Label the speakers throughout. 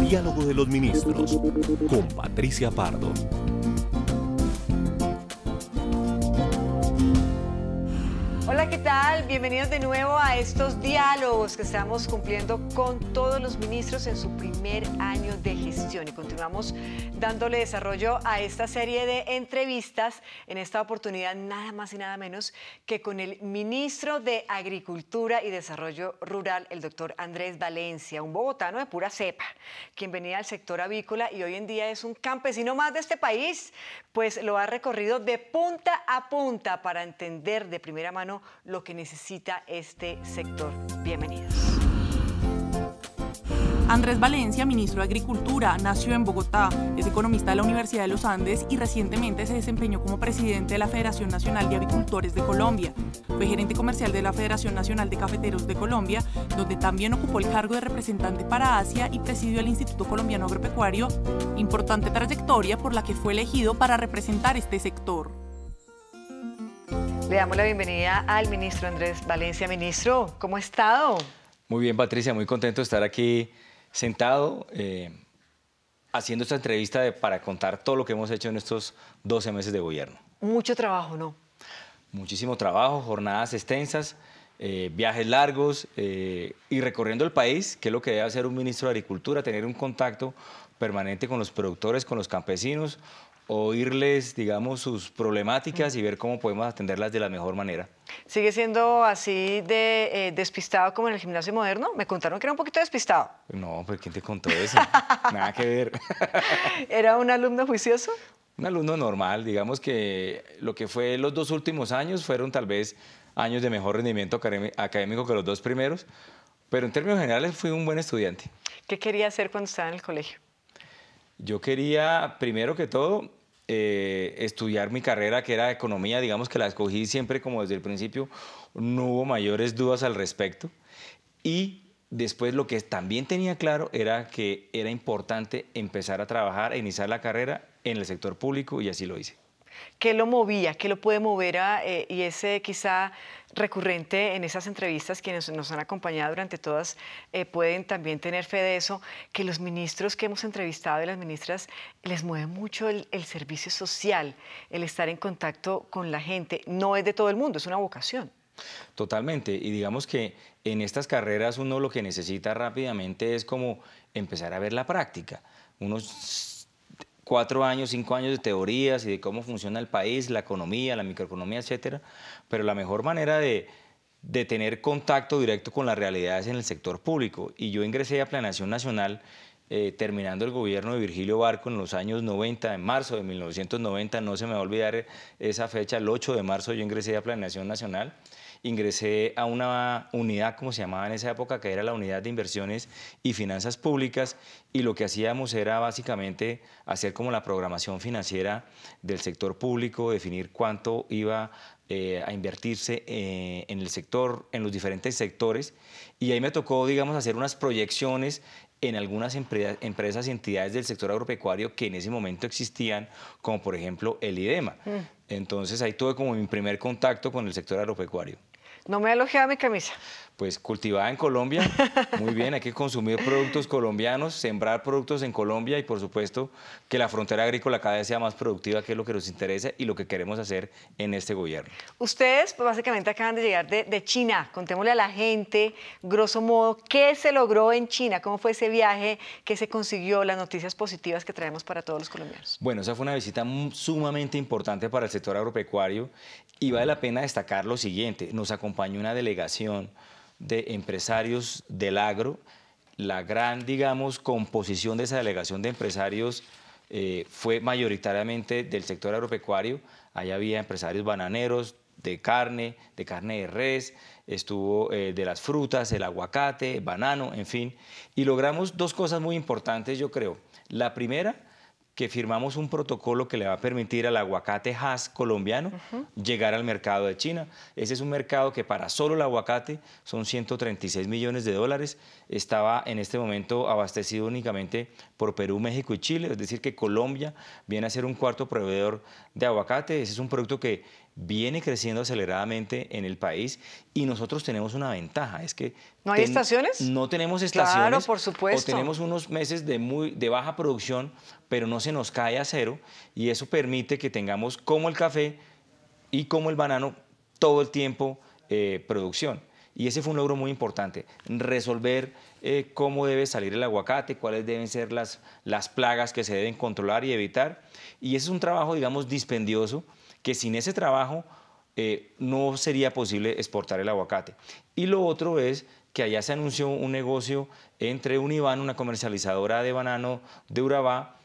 Speaker 1: Diálogo de los Ministros con Patricia Pardo.
Speaker 2: Hola, ¿qué tal? Bienvenidos de nuevo a estos diálogos que estamos cumpliendo con todos los ministros en su primer año de gestión. Y continuamos dándole desarrollo a esta serie de entrevistas. En esta oportunidad, nada más y nada menos que con el ministro de Agricultura y Desarrollo Rural, el doctor Andrés Valencia, un bogotano de pura cepa, quien venía del sector avícola y hoy en día es un campesino más de este país, pues lo ha recorrido de punta a punta para entender de primera mano lo que necesita este sector. Bienvenidos. Andrés Valencia, ministro de Agricultura, nació en Bogotá, es economista de la Universidad de los Andes y recientemente se desempeñó como presidente de la Federación Nacional de Agricultores de Colombia. Fue gerente comercial de la Federación Nacional de Cafeteros de Colombia, donde también ocupó el cargo de representante para Asia y presidió el Instituto Colombiano Agropecuario, importante trayectoria por la que fue elegido para representar
Speaker 3: este sector.
Speaker 2: Le damos la bienvenida al ministro Andrés Valencia. Ministro, ¿cómo ha estado?
Speaker 1: Muy bien, Patricia, muy contento de estar aquí sentado eh, haciendo esta entrevista para contar todo lo que hemos hecho en estos 12 meses de gobierno.
Speaker 2: Mucho trabajo, ¿no?
Speaker 1: Muchísimo trabajo, jornadas extensas, eh, viajes largos eh, y recorriendo el país, que es lo que debe hacer un ministro de Agricultura, tener un contacto permanente con los productores, con los campesinos, oírles, digamos, sus problemáticas y ver cómo podemos atenderlas de la mejor manera.
Speaker 2: ¿Sigue siendo así de eh, despistado como en el gimnasio moderno? Me contaron que era un poquito despistado.
Speaker 1: No, pues ¿quién te contó eso? Nada que ver.
Speaker 2: ¿Era un alumno juicioso? Un
Speaker 1: alumno normal, digamos que lo que fue los dos últimos años fueron tal vez años de mejor rendimiento académico que los dos primeros, pero en términos generales fui un buen estudiante.
Speaker 2: ¿Qué quería hacer cuando estaba en el colegio?
Speaker 1: Yo quería, primero que todo, eh, estudiar mi carrera, que era economía, digamos que la escogí siempre como desde el principio, no hubo mayores dudas al respecto. Y después lo que también tenía claro era que era importante empezar a trabajar, e iniciar la carrera en el sector público y así lo hice.
Speaker 2: ¿Qué lo movía? ¿Qué lo puede mover eh, y ese quizá recurrente en esas entrevistas quienes nos han acompañado durante todas eh, pueden también tener fe de eso, que los ministros que hemos entrevistado y las ministras les mueve mucho el, servicio social, el estar en contacto con la gente. No es de todo el mundo, es una vocación.
Speaker 1: Totalmente, y digamos que en estas carreras uno lo que necesita rápidamente es como empezar a ver la práctica. Uno cuatro años, cinco años de teorías y de cómo funciona el país, la economía, la microeconomía, etcétera. Pero la mejor manera de, tener contacto directo con la realidad es en el sector público. Y yo ingresé a Planeación Nacional eh, terminando el gobierno de Virgilio Barco en los años 90, en marzo de 1990, no se me va a olvidar esa fecha, el 8 de marzo yo ingresé a Planeación Nacional ingresé a una unidad, como se llamaba en esa época, que era la unidad de inversiones y finanzas públicas, y lo que hacíamos era básicamente hacer como la programación financiera del sector público, definir cuánto iba eh, a invertirse eh, en el sector, en los diferentes sectores, y ahí me tocó, digamos, hacer unas proyecciones en algunas empresas y entidades del sector agropecuario que en ese momento existían, como por ejemplo el IDEMA. Mm. Entonces ahí tuve como mi primer contacto con el sector agropecuario.
Speaker 2: No me he elogiado mi camisa
Speaker 1: pues cultivada en Colombia. Muy bien, hay que consumir productos colombianos, sembrar productos en Colombia y por supuesto que la frontera agrícola cada vez sea más productiva, que es lo que nos interesa y lo que queremos hacer en este gobierno.
Speaker 2: Ustedes pues, básicamente acaban de llegar de, China. Contémosle a la gente, grosso modo, qué se logró en China, cómo fue ese viaje, qué se consiguió, las noticias positivas que traemos para todos los colombianos.
Speaker 1: Bueno, esa fue una visita sumamente importante para el sector agropecuario y vale la pena destacar lo siguiente. Nos acompañó una delegación de empresarios del agro. La gran, digamos, composición de esa delegación de empresarios eh, fue mayoritariamente del sector agropecuario. Ahí había empresarios bananeros, de carne, de carne de res, estuvo eh, de las frutas, el aguacate, el banano, en fin. Y logramos dos cosas muy importantes, yo creo. La primera, que firmamos un protocolo que le va a permitir al aguacate haz colombiano llegar al mercado de China. Ese es un mercado que para solo el aguacate son 136 millones de dólares. Estaba en este momento abastecido únicamente por Perú, México y Chile, es decir que Colombia viene a ser un cuarto proveedor de aguacate. Ese es un producto que viene creciendo aceleradamente en el país y nosotros tenemos una ventaja, es que... ¿No hay estaciones? No tenemos estaciones. Claro, por supuesto. O tenemos unos meses de, muy, de baja producción, pero no se nos cae a cero y eso permite que tengamos como el café y como el banano todo el tiempo eh, producción. Y ese fue un logro muy importante, resolver eh, cómo debe salir el aguacate, cuáles deben ser las, las plagas que se deben controlar y evitar. Y ese es un trabajo, digamos, dispendioso, que sin ese trabajo eh, no sería posible exportar el aguacate. Y lo otro es que allá se anunció un negocio entre Univan, una comercializadora de banano de Urabá,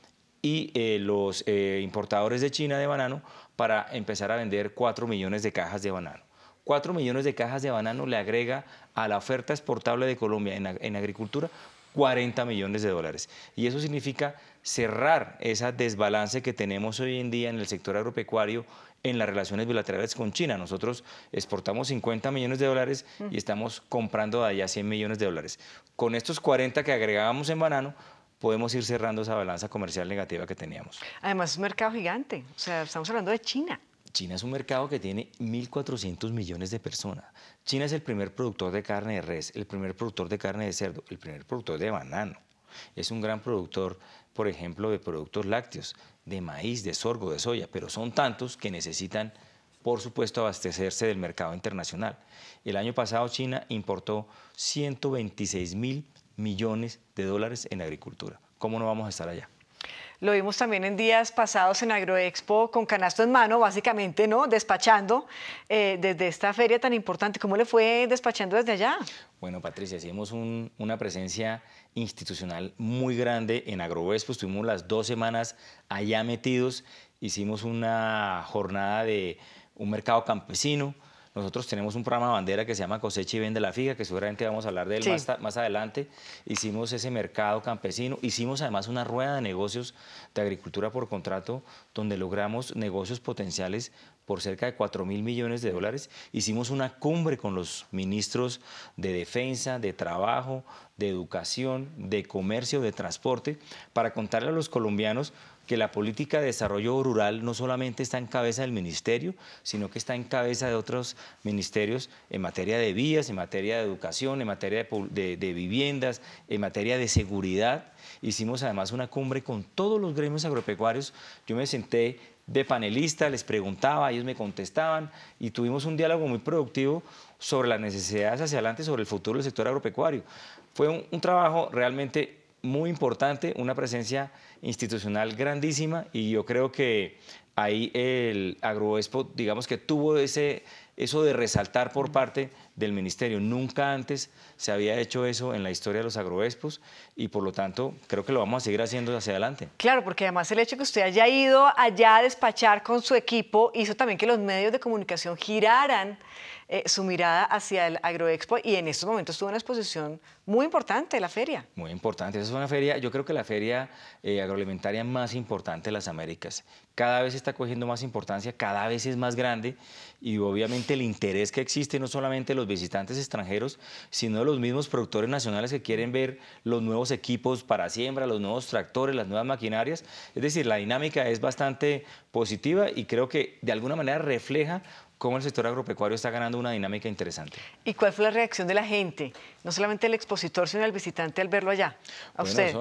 Speaker 1: y eh, los eh, importadores de China de banano para empezar a vender 4 millones de cajas de banano. 4 millones de cajas de banano le agrega a la oferta exportable de Colombia en, en agricultura 40 millones de dólares. Y eso significa cerrar ese desbalance que tenemos hoy en día en el sector agropecuario en las relaciones bilaterales con China. Nosotros exportamos 50 millones de dólares y estamos comprando de allá 100 millones de dólares. Con estos 40 que agregábamos en banano, podemos ir cerrando esa balanza comercial negativa que teníamos.
Speaker 2: Además, es un mercado gigante. O sea, estamos hablando de China.
Speaker 1: China es un mercado que tiene 1.400 millones de personas. China es el primer productor de carne de res, el primer productor de carne de cerdo, el primer productor de banano. Es un gran productor por ejemplo, de productos lácteos, de maíz, de sorgo, de soya, pero son tantos que necesitan, por supuesto, abastecerse del mercado internacional. El año pasado China importó 126 mil millones de dólares en agricultura. ¿Cómo no vamos a estar allá?
Speaker 2: Lo vimos también en días pasados en Agroexpo con canasto en mano, básicamente, ¿no? Despachando eh, desde esta feria tan importante. ¿Cómo le fue despachando desde allá?
Speaker 1: Bueno, Patricia, hicimos una presencia institucional muy grande en Agroexpo. Estuvimos las dos semanas allá metidos. Hicimos una jornada de un mercado campesino nosotros tenemos un programa bandera que se llama Cosecha y Vende la Fija, que seguramente vamos a hablar de él más, más, adelante. Hicimos ese mercado campesino, hicimos además una rueda de negocios de agricultura por contrato, donde logramos negocios potenciales por cerca de 4 mil millones de dólares. Hicimos una cumbre con los ministros de Defensa, de Trabajo, de Educación, de Comercio, de Transporte, para contarle a los colombianos que la política de desarrollo rural no solamente está en cabeza del ministerio, sino que está en cabeza de otros ministerios en materia de vías, en materia de educación, en materia de, viviendas, en materia de seguridad. Hicimos además una cumbre con todos los gremios agropecuarios. Yo me senté de panelista, les preguntaba, ellos me contestaban y tuvimos un diálogo muy productivo sobre las necesidades hacia adelante, sobre el futuro del sector agropecuario. Fue un trabajo realmente muy importante, una presencia institucional grandísima y yo creo que ahí el Agroexpo, digamos que tuvo ese, eso de resaltar por parte del ministerio. Nunca antes se había hecho eso en la historia de los agroexpos y por lo tanto creo que lo vamos a seguir haciendo hacia adelante.
Speaker 2: Claro, porque además el hecho que usted haya ido allá a despachar con su equipo hizo también que los medios de comunicación giraran eh, su mirada hacia el Agroexpo y en estos momentos tuvo una exposición muy importante, la feria.
Speaker 1: Muy importante, esa es una feria, yo creo que la feria eh, agroalimentaria más importante de las Américas. Cada vez está cogiendo más importancia, cada vez es más grande y obviamente el interés que existe no solamente los visitantes extranjeros, sino de los mismos productores nacionales que quieren ver los nuevos equipos para siembra, los nuevos tractores, las nuevas maquinarias. Es decir, la dinámica es bastante positiva y creo que de alguna manera refleja cómo el sector agropecuario está ganando una dinámica interesante.
Speaker 2: ¿Y cuál fue la reacción de la gente? No solamente el expositor, sino el visitante al verlo allá. A usted.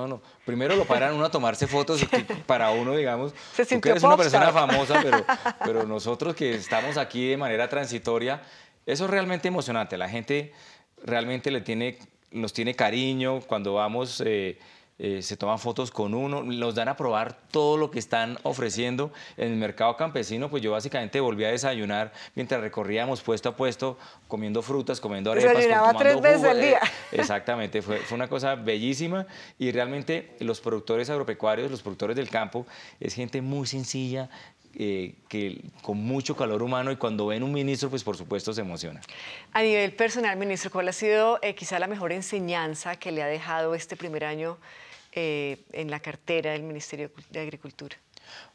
Speaker 1: Primero lo paran uno a tomarse fotos para uno, digamos. que eres una persona famosa, pero, pero nosotros que estamos aquí de manera transitoria, eso es realmente emocionante. La gente realmente le tiene, nos tiene cariño. Cuando vamos, eh, eh, se toman fotos con uno, nos dan a probar todo lo que están ofreciendo. En el mercado campesino, pues yo básicamente volví a desayunar mientras recorríamos puesto a puesto, comiendo frutas, comiendo arepas. Desayunaba tres veces al eh, día. exactamente, fue, fue, una cosa bellísima y realmente los productores agropecuarios, los productores del campo, es gente muy sencilla, eh, que con mucho calor humano y cuando ven un ministro, pues por supuesto se emociona.
Speaker 2: A nivel personal, ministro, ¿cuál ha sido eh, quizá la mejor enseñanza que le ha dejado este primer año eh, en la cartera del Ministerio de Agricultura?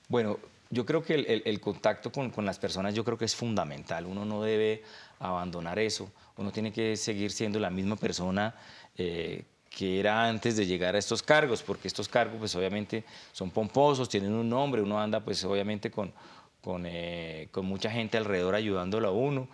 Speaker 1: Bueno, yo creo que el, contacto con, con, las personas yo creo que es fundamental. Uno no debe abandonar eso. Uno tiene que seguir siendo la misma persona que era antes de llegar a estos cargos, porque estos cargos pues obviamente son pomposos, tienen un nombre, uno anda pues obviamente con, eh, mucha gente alrededor ayudándolo a uno,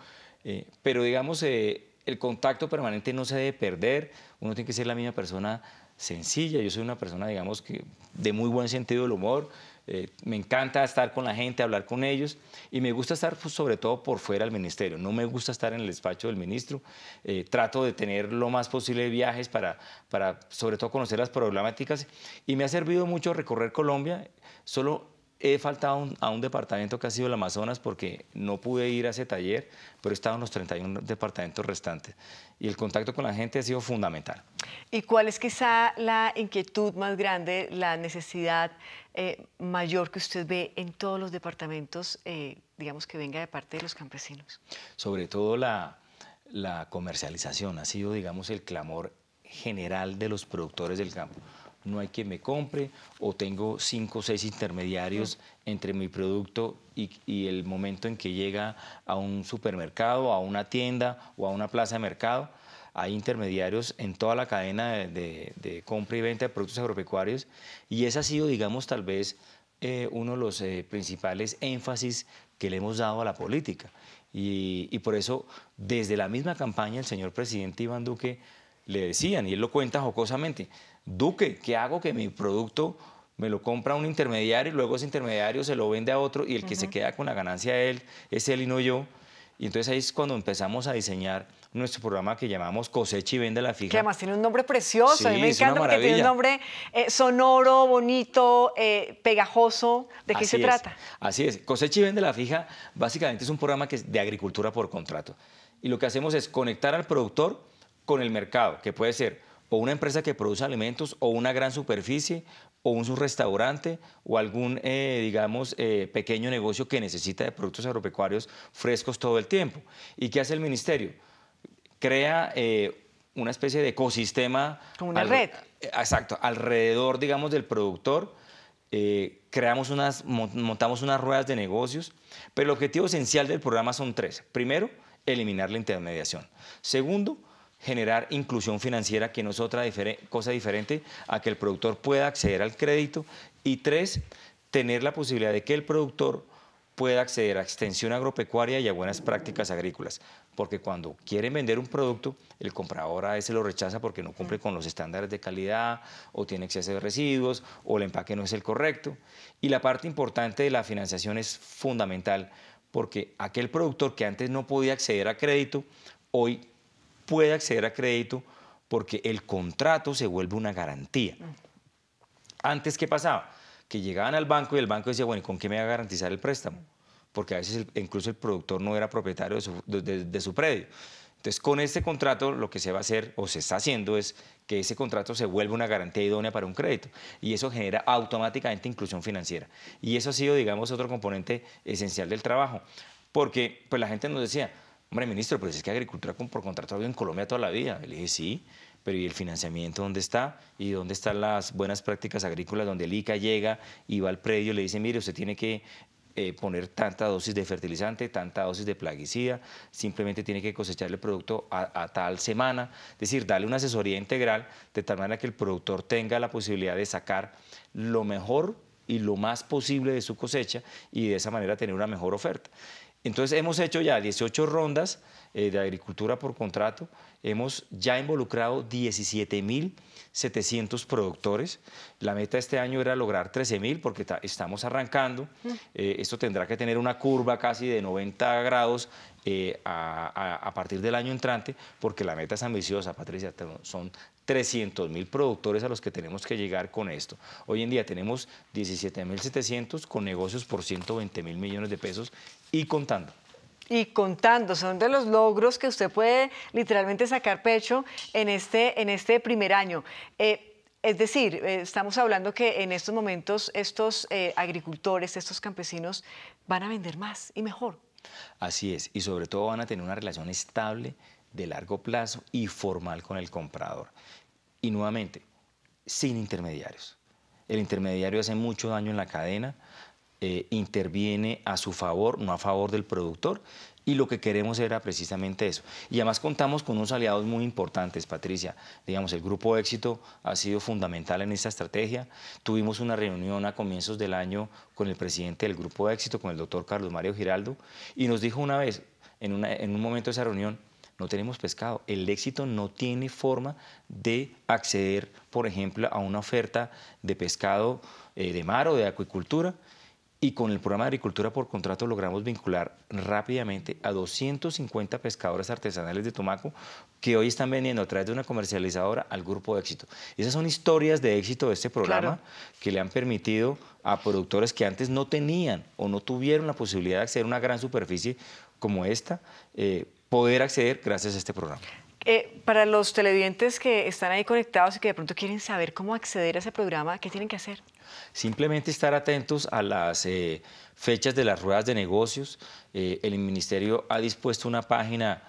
Speaker 1: eh, pero digamos eh, el contacto permanente no se debe perder, uno tiene que ser la misma persona sencilla, yo soy una persona digamos que de muy buen sentido del humor, eh, me encanta estar con la gente, hablar con ellos y me gusta estar pues, sobre todo por fuera del ministerio. No me gusta estar en el despacho del ministro. Eh, trato de tener lo más posible viajes para, para sobre todo conocer las problemáticas y me ha servido mucho recorrer Colombia. Solo he faltado a un departamento que ha sido el Amazonas porque no pude ir a ese taller, pero he estado en los 31 departamentos restantes. Y el contacto con la gente ha sido fundamental.
Speaker 2: ¿Y cuál es quizá la inquietud más grande, la necesidad eh, mayor que usted ve en todos los departamentos, eh, digamos que venga de parte de los campesinos?
Speaker 1: Sobre todo la comercialización ha sido, digamos, el clamor general de los productores del campo no hay quien me compre, o tengo cinco o seis intermediarios entre mi producto y, el momento en que llega a un supermercado, a una tienda o a una plaza de mercado. Hay intermediarios en toda la cadena de, compra y venta de productos agropecuarios y ese ha sido, digamos, tal vez eh, uno de los eh, principales énfasis que le hemos dado a la política. Y, y por eso, desde la misma campaña, el señor presidente Iván Duque le decían, y él lo cuenta jocosamente, Duque, ¿qué hago que mi producto me lo compra un intermediario y luego ese intermediario se lo vende a otro y el que se queda con la ganancia de él es él y no yo? Y entonces ahí es cuando empezamos a diseñar nuestro programa que llamamos Cosecha y Vende la Fija. Que
Speaker 2: además tiene un nombre precioso, a mí me encanta porque tiene un nombre eh, sonoro, bonito, eh, pegajoso. ¿De qué se trata?
Speaker 1: Así es, Cosecha y Vende la Fija básicamente es un programa que es de agricultura por contrato. Y lo que hacemos es conectar al productor con el mercado, que puede ser o una empresa que produce alimentos o una gran superficie o un subrestaurante, o algún, eh, digamos, eh, pequeño negocio que necesita de productos agropecuarios frescos todo el tiempo. ¿Y qué hace el ministerio? Crea eh, una especie de ecosistema. Como una red. Exacto, alrededor, digamos, del productor. creamos unas, montamos unas ruedas de negocios, pero el objetivo esencial del programa son tres. Primero, eliminar la intermediación. Segundo, generar inclusión financiera, que no es otra cosa diferente a que el productor pueda acceder al crédito. Y tres, tener la posibilidad de que el productor pueda acceder a extensión agropecuaria y a buenas prácticas agrícolas. Porque cuando quieren vender un producto, el comprador a veces lo rechaza porque no cumple con los estándares de calidad o tiene exceso de residuos o el empaque no es el correcto. Y la parte importante de la financiación es fundamental porque aquel productor que antes no podía acceder a crédito, hoy puede acceder a crédito porque el contrato se vuelve una garantía. Antes, ¿qué pasaba? Que llegaban al banco y el banco decía, bueno, ¿y con qué me va a garantizar el préstamo? Porque a veces incluso el productor no era propietario de su, predio. Entonces, con este contrato lo que se va a hacer o se está haciendo es que ese contrato se vuelva una garantía idónea para un crédito y eso genera automáticamente inclusión financiera. Y eso ha sido, digamos, otro componente esencial del trabajo, porque pues la gente nos decía, hombre, ministro, pero es que agricultura por contrato ha en Colombia toda la vida. Le dije, sí, pero ¿y el financiamiento dónde está? ¿Y dónde están las buenas prácticas agrícolas donde el ICA llega y va al predio y le dice, mire, usted tiene que eh, poner tanta dosis de fertilizante, tanta dosis de plaguicida, simplemente tiene que cosecharle el producto a, a, tal semana, es decir, darle una asesoría integral de tal manera que el productor tenga la posibilidad de sacar lo mejor y lo más posible de su cosecha y de esa manera tener una mejor oferta. Entonces hemos hecho ya 18 rondas eh, de agricultura por contrato, hemos ya involucrado 17.700 productores, la meta este año era lograr 13.000 porque estamos arrancando, mm. eh, esto tendrá que tener una curva casi de 90 grados eh, a, a, partir del año entrante porque la meta es ambiciosa, Patricia, son 300 mil productores a los que tenemos que llegar con esto. Hoy en día tenemos 17 mil 700 con negocios por 120 mil millones de pesos y contando.
Speaker 2: Y contando, son de los logros que usted puede literalmente sacar pecho en este, en este primer año. Eh, es decir, eh, estamos hablando que en estos momentos estos eh, agricultores, estos campesinos van a vender más y mejor.
Speaker 1: Así es, y sobre todo van a tener una relación estable de largo plazo y formal con el comprador. Y nuevamente, sin intermediarios. El intermediario hace mucho daño en la cadena, eh, interviene a su favor, no a favor del productor, y lo que queremos era precisamente eso. Y además contamos con unos aliados muy importantes, Patricia. Digamos, el Grupo Éxito ha sido fundamental en esta estrategia. Tuvimos una reunión a comienzos del año con el presidente del Grupo Éxito, con el doctor Carlos Mario Giraldo, y nos dijo una vez, en, en un momento de esa reunión, no tenemos pescado. El éxito no tiene forma de acceder, por ejemplo, a una oferta de pescado eh, de mar o de acuicultura. Y con el programa de agricultura por contrato logramos vincular rápidamente a 250 pescadores artesanales de Tomaco que hoy están vendiendo a través de una comercializadora al grupo de éxito. Esas son historias de éxito de este programa que le han permitido a productores que antes no tenían o no tuvieron la posibilidad de acceder a una gran superficie como esta, eh, poder acceder gracias a este programa.
Speaker 2: Eh, para los televidentes que están ahí conectados y que de pronto quieren saber cómo acceder a ese programa, ¿qué tienen que hacer?
Speaker 1: Simplemente estar atentos a las eh, fechas de las ruedas de negocios. Eh, el Ministerio ha dispuesto una página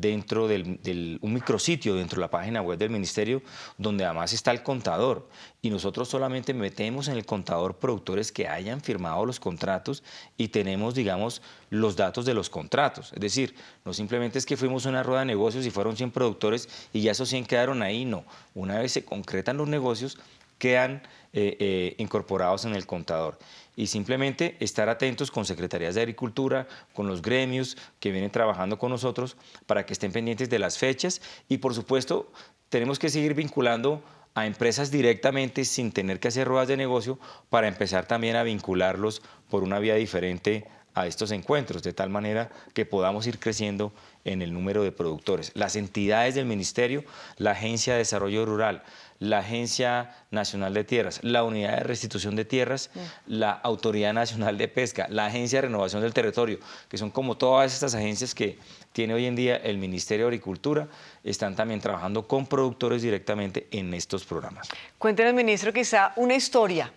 Speaker 1: dentro del, un micrositio dentro de la página web del ministerio, donde además está el contador. Y nosotros solamente metemos en el contador productores que hayan firmado los contratos y tenemos, digamos, los datos de los contratos. Es decir, no simplemente es que fuimos a una rueda de negocios y fueron 100 productores y ya esos 100 quedaron ahí, no. Una vez se concretan los negocios, quedan eh, eh, incorporados en el contador y simplemente estar atentos con secretarías de Agricultura, con los gremios que vienen trabajando con nosotros para que estén pendientes de las fechas y por supuesto tenemos que seguir vinculando a empresas directamente sin tener que hacer ruedas de negocio para empezar también a vincularlos por una vía diferente a estos encuentros, de tal manera que podamos ir creciendo en el número de productores. Las entidades del Ministerio, la Agencia de Desarrollo Rural, la Agencia Nacional de Tierras, la Unidad de Restitución de Tierras, la Autoridad Nacional de Pesca, la Agencia de Renovación del Territorio, que son como todas estas agencias que tiene hoy en día el Ministerio de Agricultura, están también trabajando con productores directamente en estos programas.
Speaker 2: Cuéntenos, ministro, quizá una historia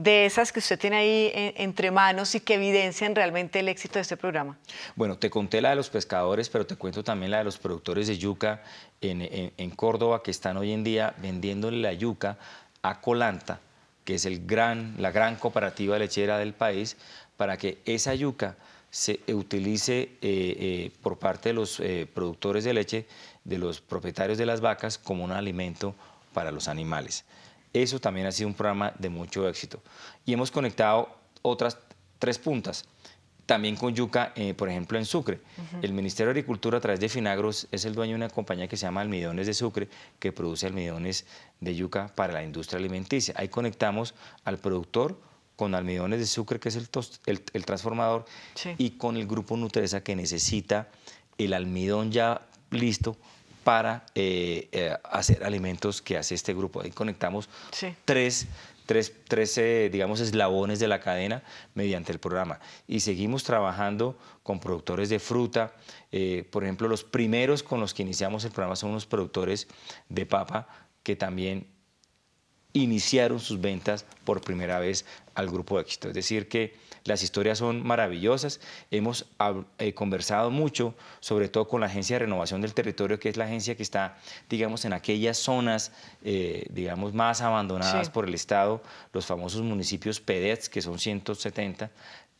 Speaker 2: de esas que usted tiene ahí eh, entre manos y que evidencian realmente el éxito de este programa?
Speaker 1: Bueno, te conté la de los pescadores, pero te cuento también la de los productores de yuca en, Córdoba que están hoy en día vendiéndole la yuca a Colanta, que es el gran, la gran cooperativa lechera del país, para que esa yuca se utilice eh, eh, por parte de los productores de leche, de los propietarios de las vacas, como un alimento para los animales. Eso también ha sido un programa de mucho éxito. Y hemos conectado otras tres puntas. También con yuca, eh, por ejemplo, en Sucre. El Ministerio de Agricultura, a través de Finagros, es el dueño de una compañía que se llama Almidones de Sucre, que produce almidones de yuca para la industria alimenticia. Ahí conectamos al productor con almidones de Sucre, que es el, transformador, y con el grupo Nutresa, que necesita el almidón ya listo para eh, eh, hacer alimentos que hace este grupo. Ahí conectamos tres, eh, digamos, eslabones de la cadena mediante el programa. Y seguimos trabajando con productores de fruta. por ejemplo, los primeros con los que iniciamos el programa son unos productores de papa que también iniciaron sus ventas por primera vez al grupo éxito. Es decir, que las historias son maravillosas. Hemos eh, conversado mucho, sobre todo con la Agencia de Renovación del Territorio, que es la agencia que está, digamos, en aquellas zonas, eh, digamos, más abandonadas por el Estado, los famosos municipios PEDETS, que son 170.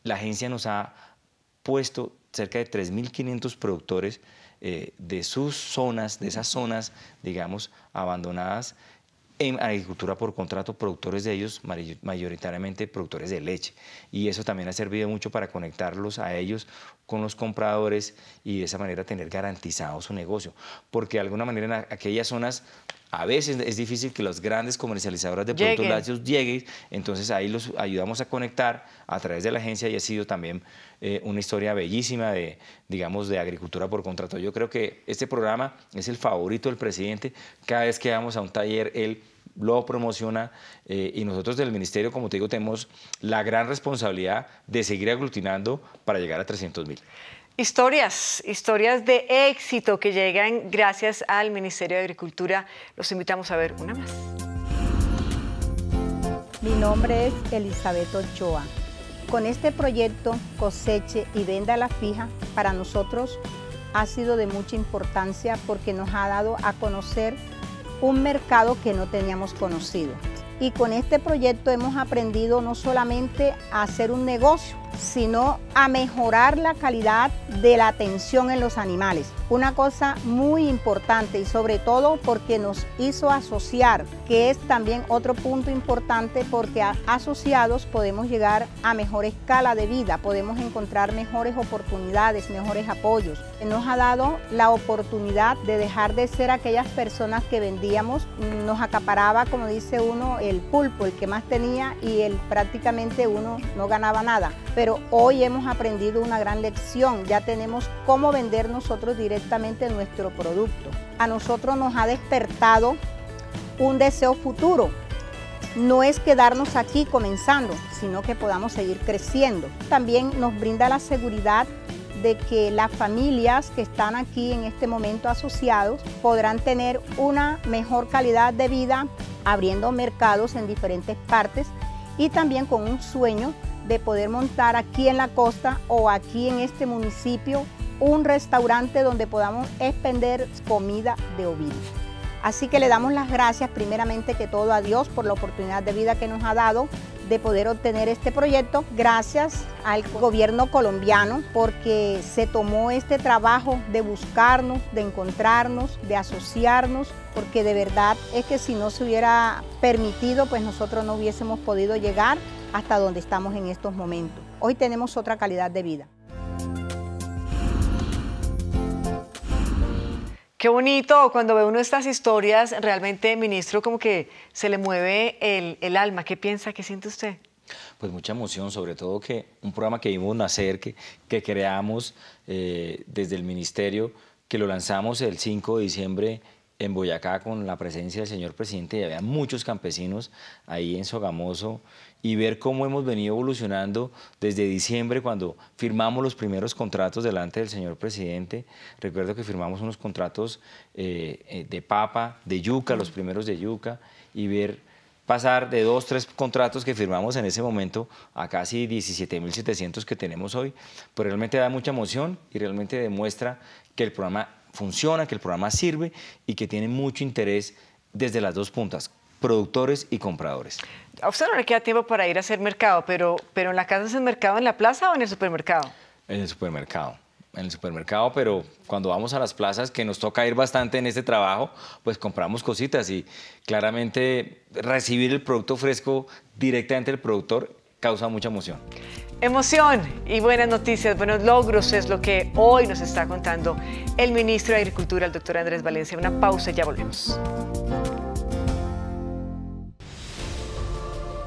Speaker 1: La agencia nos ha puesto cerca de 3.500 productores eh, de sus zonas, de esas zonas, digamos, abandonadas en agricultura por contrato, productores de ellos, mayoritariamente productores de leche. Y eso también ha servido mucho para conectarlos a ellos con los compradores y de esa manera tener garantizado su negocio. Porque de alguna manera en aquellas zonas a veces es difícil que las grandes comercializadoras de productos lácteos lleguen, entonces ahí los ayudamos a conectar a través de la agencia y ha sido también eh, una historia bellísima de, digamos, de agricultura por contrato. Yo creo que este programa es el favorito del presidente. Cada vez que vamos a un taller, él lo promociona eh, y nosotros del ministerio, como te digo, tenemos la gran responsabilidad de seguir aglutinando para llegar a 300 mil.
Speaker 2: Historias, historias de éxito que llegan gracias al Ministerio de Agricultura. Los invitamos a ver una más.
Speaker 4: Mi nombre es Elizabeth Ochoa. Con este proyecto Coseche y Venda la Fija, para nosotros ha sido de mucha importancia porque nos ha dado a conocer un mercado que no teníamos conocido. Y con este proyecto hemos aprendido no solamente a hacer un negocio, sino a mejorar la calidad de la atención en los animales. Una cosa muy importante y sobre todo porque nos hizo asociar, que es también otro punto importante porque asociados podemos llegar a mejor escala de vida, podemos encontrar mejores oportunidades, mejores apoyos. Nos ha dado la oportunidad de dejar de ser aquellas personas que vendíamos, nos acaparaba, como dice uno, el pulpo el que más tenía y el prácticamente uno no ganaba nada. Pero hoy hemos aprendido una gran lección, ya tenemos cómo vender nosotros directamente nuestro producto. A nosotros nos ha despertado un deseo futuro. No es quedarnos aquí comenzando, sino que podamos seguir creciendo. También nos brinda la seguridad de que las familias que están aquí en este momento asociados podrán tener una mejor calidad de vida abriendo mercados en diferentes partes y también con un sueño de poder montar aquí en la costa o aquí en este municipio un restaurante donde podamos expender comida de ovino. Así que le damos las gracias primeramente que todo a Dios por la oportunidad de vida que nos ha dado, de poder obtener este proyecto gracias al gobierno colombiano porque se tomó este trabajo de buscarnos, de encontrarnos, de asociarnos, porque de verdad es que si no se hubiera permitido, pues nosotros no hubiésemos podido llegar hasta donde estamos en estos momentos. Hoy tenemos otra calidad de vida.
Speaker 2: Qué bonito, cuando ve uno estas historias, realmente, ministro, como que se le mueve el, alma. ¿Qué piensa, qué siente usted?
Speaker 1: Pues mucha emoción, sobre todo que un programa que vimos nacer, que, que creamos eh, desde el ministerio, que lo lanzamos el 5 de diciembre en Boyacá con la presencia del señor presidente y había muchos campesinos ahí en Sogamoso y ver cómo hemos venido evolucionando desde diciembre cuando firmamos los primeros contratos delante del señor presidente. Recuerdo que firmamos unos contratos eh, eh, de papa, de yuca, los primeros de yuca, y ver pasar de dos, tres contratos que firmamos en ese momento a casi 17.700 que tenemos hoy, pues realmente da mucha emoción y realmente demuestra que el programa funciona, que el programa sirve y que tiene mucho interés desde las dos puntas, productores y compradores
Speaker 2: a usted no le queda tiempo para ir a hacer mercado, pero, pero ¿en la casa es el mercado en la plaza o en el supermercado?
Speaker 1: En el supermercado en el supermercado, pero cuando vamos a las plazas, que nos toca ir bastante en este trabajo, pues compramos cositas y claramente recibir el producto fresco directamente del productor causa mucha emoción.
Speaker 2: Emoción y buenas noticias, buenos logros es lo que hoy nos está contando el ministro de Agricultura, el doctor Andrés Valencia. Una pausa y ya volvemos.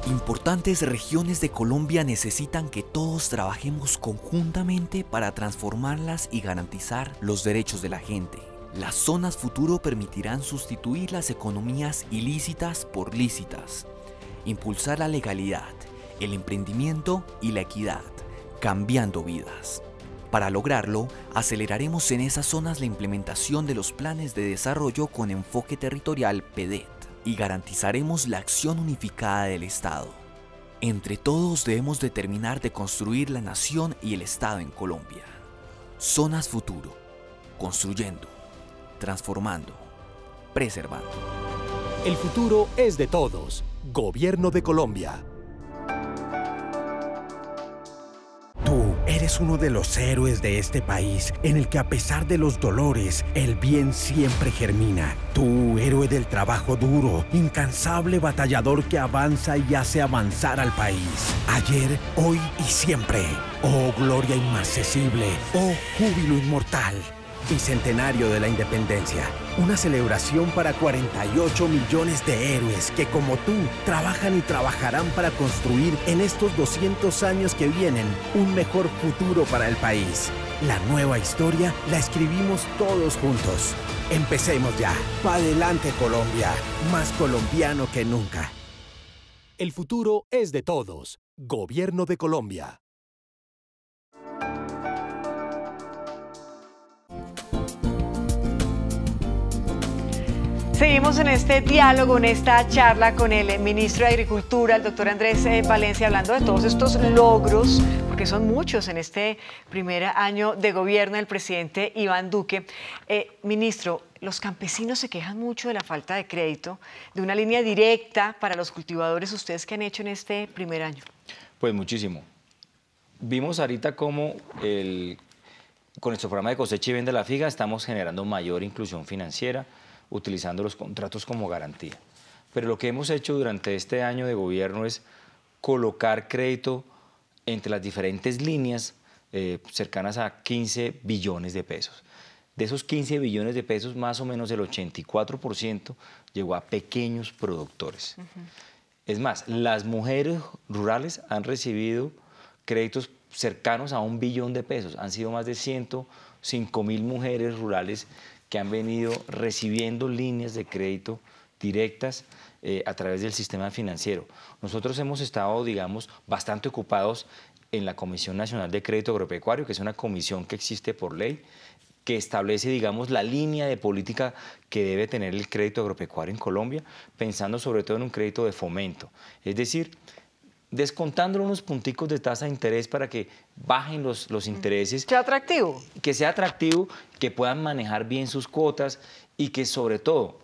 Speaker 1: Importantes regiones de Colombia necesitan que todos trabajemos conjuntamente para transformarlas y garantizar los derechos de la gente. Las zonas futuro permitirán sustituir las economías ilícitas por lícitas, impulsar la legalidad, el emprendimiento y la equidad, cambiando vidas. Para lograrlo, aceleraremos en esas zonas la implementación de los planes de desarrollo con enfoque territorial pd y garantizaremos la acción unificada del Estado. Entre todos debemos determinar de construir la nación y el Estado en Colombia. Zonas futuro, construyendo, transformando, preservando. El futuro es de todos. Gobierno de Colombia.
Speaker 3: Eres uno de los héroes de este país en el que a pesar de los dolores, el bien siempre germina. Tú, héroe del trabajo duro, incansable batallador que avanza y hace avanzar al país. Ayer, hoy y siempre. Oh gloria inaccesible, oh júbilo inmortal. Bicentenario de la independencia. Una celebración para 48 millones de héroes que como tú trabajan y trabajarán para construir en estos 200 años que vienen un mejor futuro para el país. La nueva historia la escribimos todos juntos. Empecemos ya. Pa' adelante Colombia, más colombiano que nunca.
Speaker 1: El futuro es de todos. Gobierno de Colombia.
Speaker 2: Seguimos en este diálogo, en esta charla con el ministro de Agricultura, el doctor Andrés eh, Valencia, hablando de todos estos logros, porque son muchos en este primer año de gobierno del presidente Iván Duque. Eh, ministro, los campesinos se quejan mucho de la falta de crédito, de una línea directa para los cultivadores, ustedes qué han hecho en este primer año.
Speaker 1: Pues muchísimo. Vimos ahorita cómo con nuestro programa de cosecha y de la figa estamos generando mayor inclusión financiera utilizando los contratos como garantía. Pero lo que hemos hecho durante este año de gobierno es colocar crédito entre las diferentes líneas eh, cercanas a 15 billones de pesos. De esos 15 billones de pesos, más o menos el 84% llegó a pequeños productores. Es más, las mujeres rurales han recibido créditos cercanos a un billón de pesos. Han sido más de 105 mil mujeres rurales que han venido recibiendo líneas de crédito directas eh, a través del sistema financiero. Nosotros hemos estado, digamos, bastante ocupados en la Comisión Nacional de Crédito Agropecuario, que es una comisión que existe por ley, que establece, digamos, la línea de política que debe tener el crédito agropecuario en Colombia, pensando sobre todo en un crédito de fomento. Es decir, descontando unos punticos de tasa de interés para que bajen los, los intereses. Sea atractivo. Que sea atractivo, que puedan manejar bien sus cuotas y que sobre todo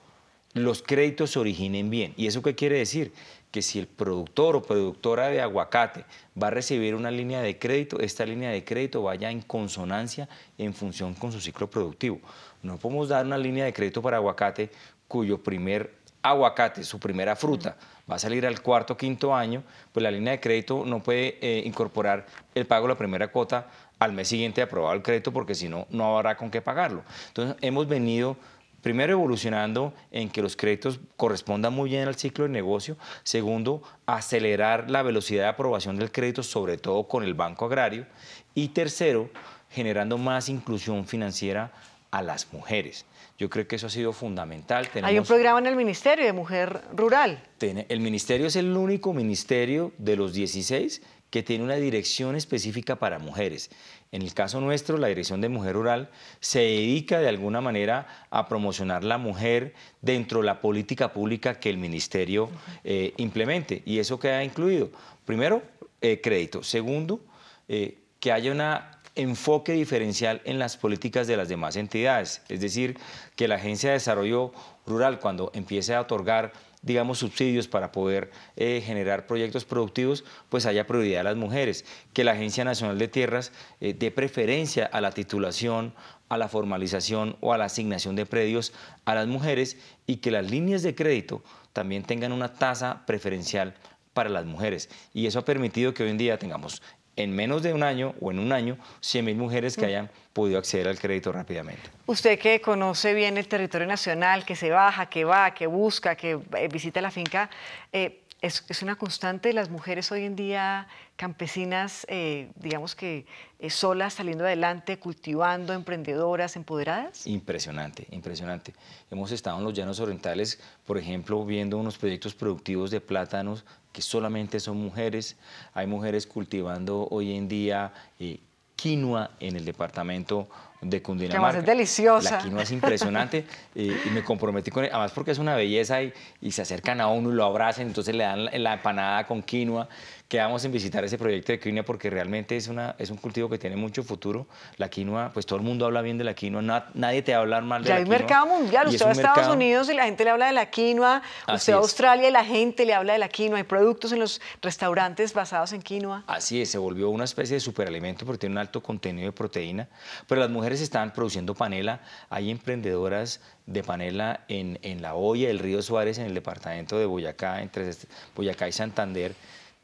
Speaker 1: los créditos se originen bien. ¿Y eso qué quiere decir? Que si el productor o productora de aguacate va a recibir una línea de crédito, esta línea de crédito vaya en consonancia en función con su ciclo productivo. No podemos dar una línea de crédito para aguacate cuyo primer aguacate, su primera fruta, va a salir al cuarto, o quinto año, pues la línea de crédito no puede eh, incorporar el pago de la primera cuota al mes siguiente de aprobado el crédito porque si no, no habrá con qué pagarlo. Entonces, hemos venido primero evolucionando en que los créditos correspondan muy bien al ciclo de negocio, segundo, acelerar la velocidad de aprobación del crédito, sobre todo con el Banco Agrario, y tercero, generando más inclusión financiera a las mujeres. Yo creo que eso ha sido fundamental. Hay un
Speaker 2: programa en el Ministerio de Mujer Rural.
Speaker 1: El Ministerio es el único ministerio de los 16 que tiene una dirección específica para mujeres. En el caso nuestro, la Dirección de Mujer Rural se dedica de alguna manera a promocionar la mujer dentro de la política pública que el ministerio eh, implemente. Y eso queda incluido, primero, eh, crédito. Segundo, eh, que haya una enfoque diferencial en las políticas de las demás entidades. Es decir, que la Agencia de Desarrollo Rural, cuando empiece a otorgar digamos, subsidios para poder eh, generar proyectos productivos, pues haya prioridad a las mujeres. Que la Agencia Nacional de Tierras eh, dé preferencia a la titulación, a la formalización o a la asignación de predios a las mujeres y que las líneas de crédito también tengan una tasa preferencial para las mujeres. Y eso ha permitido que hoy en día tengamos en menos de un año o en un año mil mujeres que mm. hayan podido acceder al crédito rápidamente.
Speaker 2: Usted que conoce bien el territorio nacional, que se baja, que va, que busca, que eh, visita la finca, eh, es, una constante las mujeres hoy en día campesinas, eh, digamos que solas saliendo adelante, cultivando, emprendedoras, empoderadas?
Speaker 1: Impresionante, impresionante. Hemos estado en los llanos orientales, por ejemplo, viendo unos proyectos productivos de plátanos, que solamente son mujeres. Hay mujeres cultivando hoy en día eh, quinoa en el departamento de Cundinamarca. es deliciosa. La quinoa es impresionante eh, y, me comprometí con él, además porque es una belleza y, se acercan a uno y lo abrazan, entonces le dan la, empanada con quinoa. Quedamos en visitar ese proyecto de quinoa porque realmente es, una, es un cultivo que tiene mucho futuro. La quinoa, pues todo el mundo habla bien de la quinoa, nadie te va a hablar mal de la quinoa. Ya hay mercado mundial, usted va a Estados
Speaker 2: Unidos y la gente le habla de la quinoa, usted va a Australia y la gente le habla de la quinoa, hay productos en los restaurantes basados en quinoa.
Speaker 1: Así es, se volvió una especie de superalimento porque tiene un alto contenido de proteína, pero las mujeres están produciendo panela, hay emprendedoras de panela en, La Hoya, el Río Suárez, en el departamento de Boyacá, entre este, Boyacá y Santander,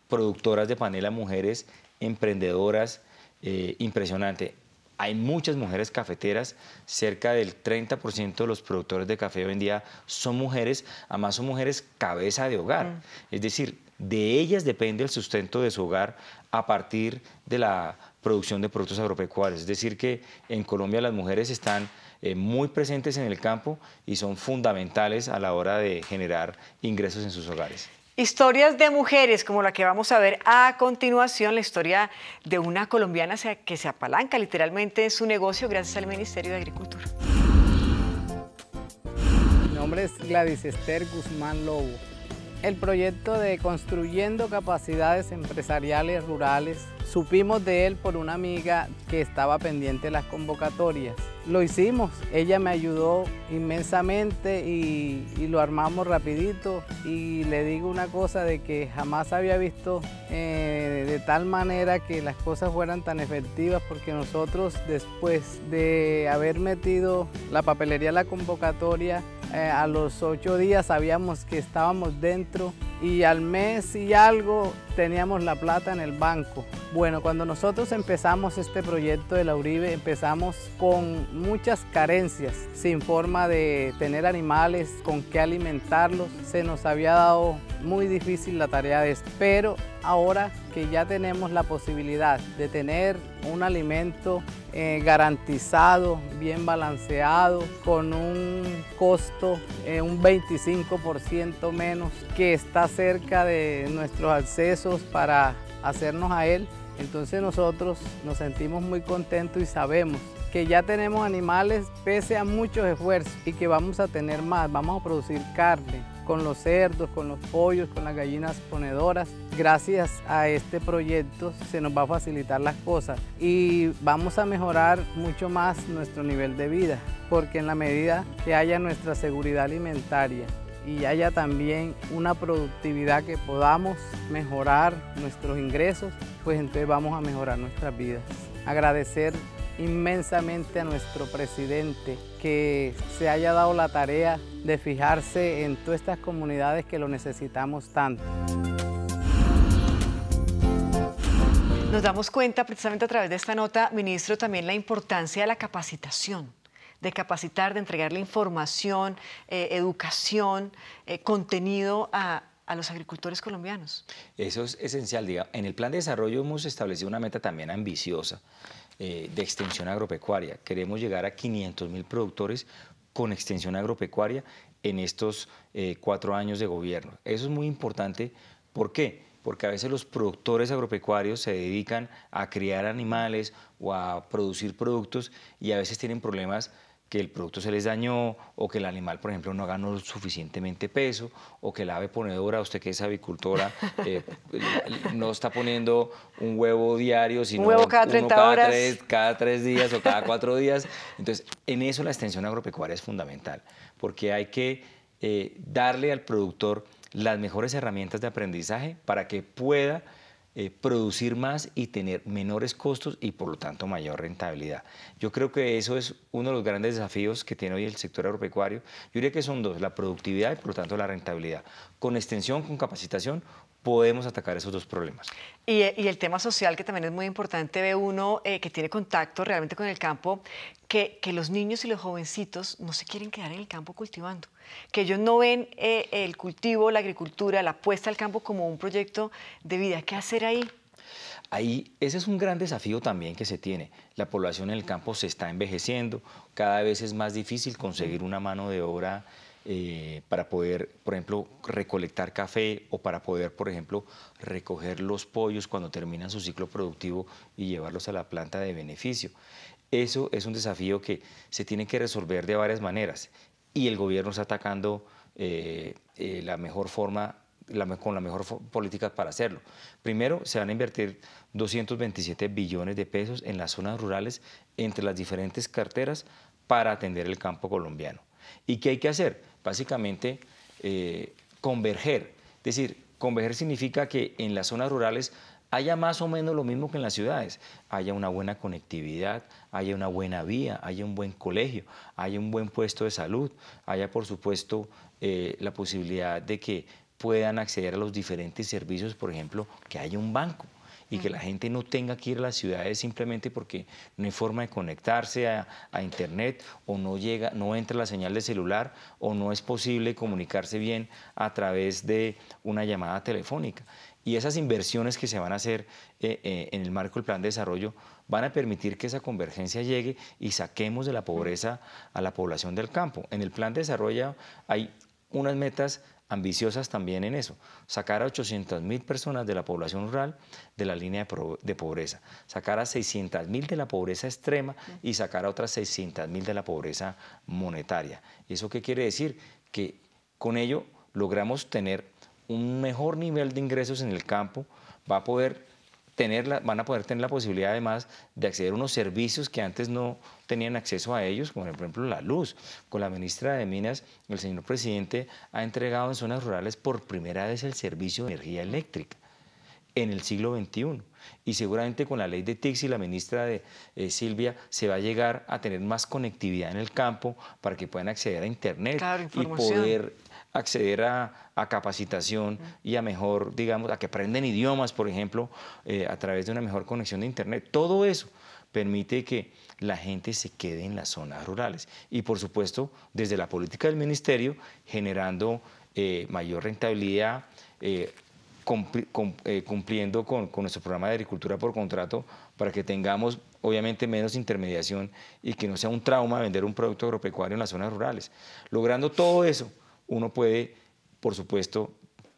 Speaker 1: productoras de panela, mujeres emprendedoras, eh, impresionante. Hay muchas mujeres cafeteras, cerca del 30% de los productores de café hoy en día son mujeres, además son mujeres cabeza de hogar. Mm. Es decir, de ellas depende el sustento de su hogar a partir de la producción de productos agropecuarios. Es decir, que en Colombia las mujeres están eh, muy presentes en el campo y son fundamentales a la hora de generar ingresos en sus hogares.
Speaker 2: Historias de mujeres como la que vamos a ver a continuación, la historia de una colombiana que se apalanca literalmente en su negocio gracias al Ministerio de Agricultura.
Speaker 3: Mi nombre es Gladys Esther Guzmán Lobo el proyecto de Construyendo Capacidades Empresariales Rurales. Supimos de él por una amiga que estaba pendiente de las convocatorias. Lo hicimos, ella me ayudó inmensamente y, lo armamos rapidito y le digo una cosa de que jamás había visto eh, de tal manera que las cosas fueran tan efectivas porque nosotros después de haber metido la papelería a la convocatoria eh, a los ocho días sabíamos que estábamos dentro y al mes y algo teníamos la plata en el banco. Bueno, cuando nosotros empezamos este proyecto de la Uribe, empezamos con muchas carencias, sin forma de tener animales, con qué alimentarlos. Se nos había dado muy difícil la tarea de esto, pero ahora que ya tenemos la posibilidad de tener un alimento eh, garantizado, bien balanceado, con un costo eh, un 25% menos, que está cerca de nuestros accesos para hacernos a él, entonces nosotros nos sentimos muy contentos y sabemos que ya tenemos animales pese a muchos esfuerzos y que vamos a tener más, vamos a producir carne, con los cerdos, con los pollos, con las gallinas ponedoras. Gracias a este proyecto se nos va a facilitar las cosas y vamos a mejorar mucho más nuestro nivel de vida, porque en la medida que haya nuestra seguridad alimentaria y haya también una productividad que podamos mejorar nuestros ingresos, pues entonces vamos a mejorar nuestras vidas. Agradecer inmensamente a nuestro presidente que se haya dado la tarea de fijarse en todas estas comunidades que lo necesitamos tanto. Nos damos cuenta precisamente a través de esta nota,
Speaker 2: ministro, también la importancia de la capacitación de capacitar, de entregarle información, eh, educación, eh, contenido a, a los agricultores colombianos.
Speaker 1: Eso es esencial. Diga. En el plan de desarrollo hemos establecido una meta también ambiciosa eh, de extensión agropecuaria. Queremos llegar a 500 mil productores con extensión agropecuaria en estos eh, cuatro años de gobierno. Eso es muy importante. ¿Por qué? Porque a veces los productores agropecuarios se dedican a criar animales o a producir productos y a veces tienen problemas que el producto se les dañó o que el animal, por ejemplo, no ganó suficientemente peso o que la ave ponedora, usted que es avicultora, eh, no está poniendo un huevo diario, sino un cada cada Tres, días o cada cuatro días. Entonces, en eso la extensión agropecuaria es fundamental, porque hay que eh, darle al productor las mejores herramientas de aprendizaje para que pueda eh, producir más y tener menores costos y por lo tanto mayor rentabilidad. Yo creo que eso es uno de los grandes desafíos que tiene hoy el sector agropecuario. Yo diría que son dos, la productividad y por lo tanto la rentabilidad. Con extensión, con capacitación, podemos
Speaker 2: atacar esos dos problemas. Y, el tema social, que también es muy importante, ve uno eh, que tiene contacto realmente con el campo, que, los niños y los jovencitos no se quieren quedar en el campo cultivando, que ellos no ven eh, el cultivo, la agricultura, la puesta al campo como un proyecto de vida. ¿Qué hacer ahí? Ahí ese es un gran desafío también que se tiene.
Speaker 1: La población en el campo se está envejeciendo, cada vez es más difícil conseguir una mano de obra eh, para poder, por ejemplo, recolectar café o para poder, por ejemplo, recoger los pollos cuando terminan su ciclo productivo y llevarlos a la planta de beneficio. Eso es un desafío que se tiene que resolver de varias maneras y el gobierno está atacando eh, eh, la mejor forma la, con la mejor política para hacerlo. Primero, se van a invertir 227 billones de pesos en las zonas rurales entre las diferentes carteras para atender el campo colombiano. ¿Y qué hay que hacer? Básicamente, eh, converger. Es decir, converger significa que en las zonas rurales haya más o menos lo mismo que en las ciudades, haya una buena conectividad, haya una buena vía, haya un buen colegio, haya un buen puesto de salud, haya por supuesto eh, la posibilidad de que puedan acceder a los diferentes servicios, por ejemplo, que haya un banco, y que la gente no tenga que ir a las ciudades simplemente porque no hay forma de conectarse a, internet o no llega, no entra la señal de celular o no es posible comunicarse bien a través de una llamada telefónica. Y esas inversiones que se van a hacer eh, eh, en el marco del plan de desarrollo van a permitir que esa convergencia llegue y saquemos de la pobreza a la población del campo. En el plan de desarrollo hay unas metas ambiciosas también en eso, sacar a 800 mil personas de la población rural de la línea de, pobreza, sacar a 600 mil de la pobreza extrema y sacar a otras 600 mil de la pobreza monetaria. ¿Eso qué quiere decir? Que con ello logramos tener un mejor nivel de ingresos en el campo, va a poder van a poder tener la posibilidad además de acceder a unos servicios que antes no tenían acceso a ellos, como por ejemplo la luz. Con la ministra de Minas, el señor presidente ha entregado en zonas rurales por primera vez el servicio de energía eléctrica en el siglo XXI. Y seguramente con la ley de y la ministra de eh, Silvia, se va a llegar a tener más conectividad en el campo para que puedan acceder a Internet y poder acceder a, capacitación y a mejor, digamos, a que aprenden idiomas, por ejemplo, eh, a través de una mejor conexión de Internet. Todo eso permite que la gente se quede en las zonas rurales. Y por supuesto, desde la política del ministerio, generando eh, mayor rentabilidad, eh, cumpliendo con, con, nuestro programa de agricultura por contrato, para que tengamos obviamente menos intermediación y que no sea un trauma vender un producto agropecuario en las zonas rurales. Logrando todo eso, uno puede, por supuesto,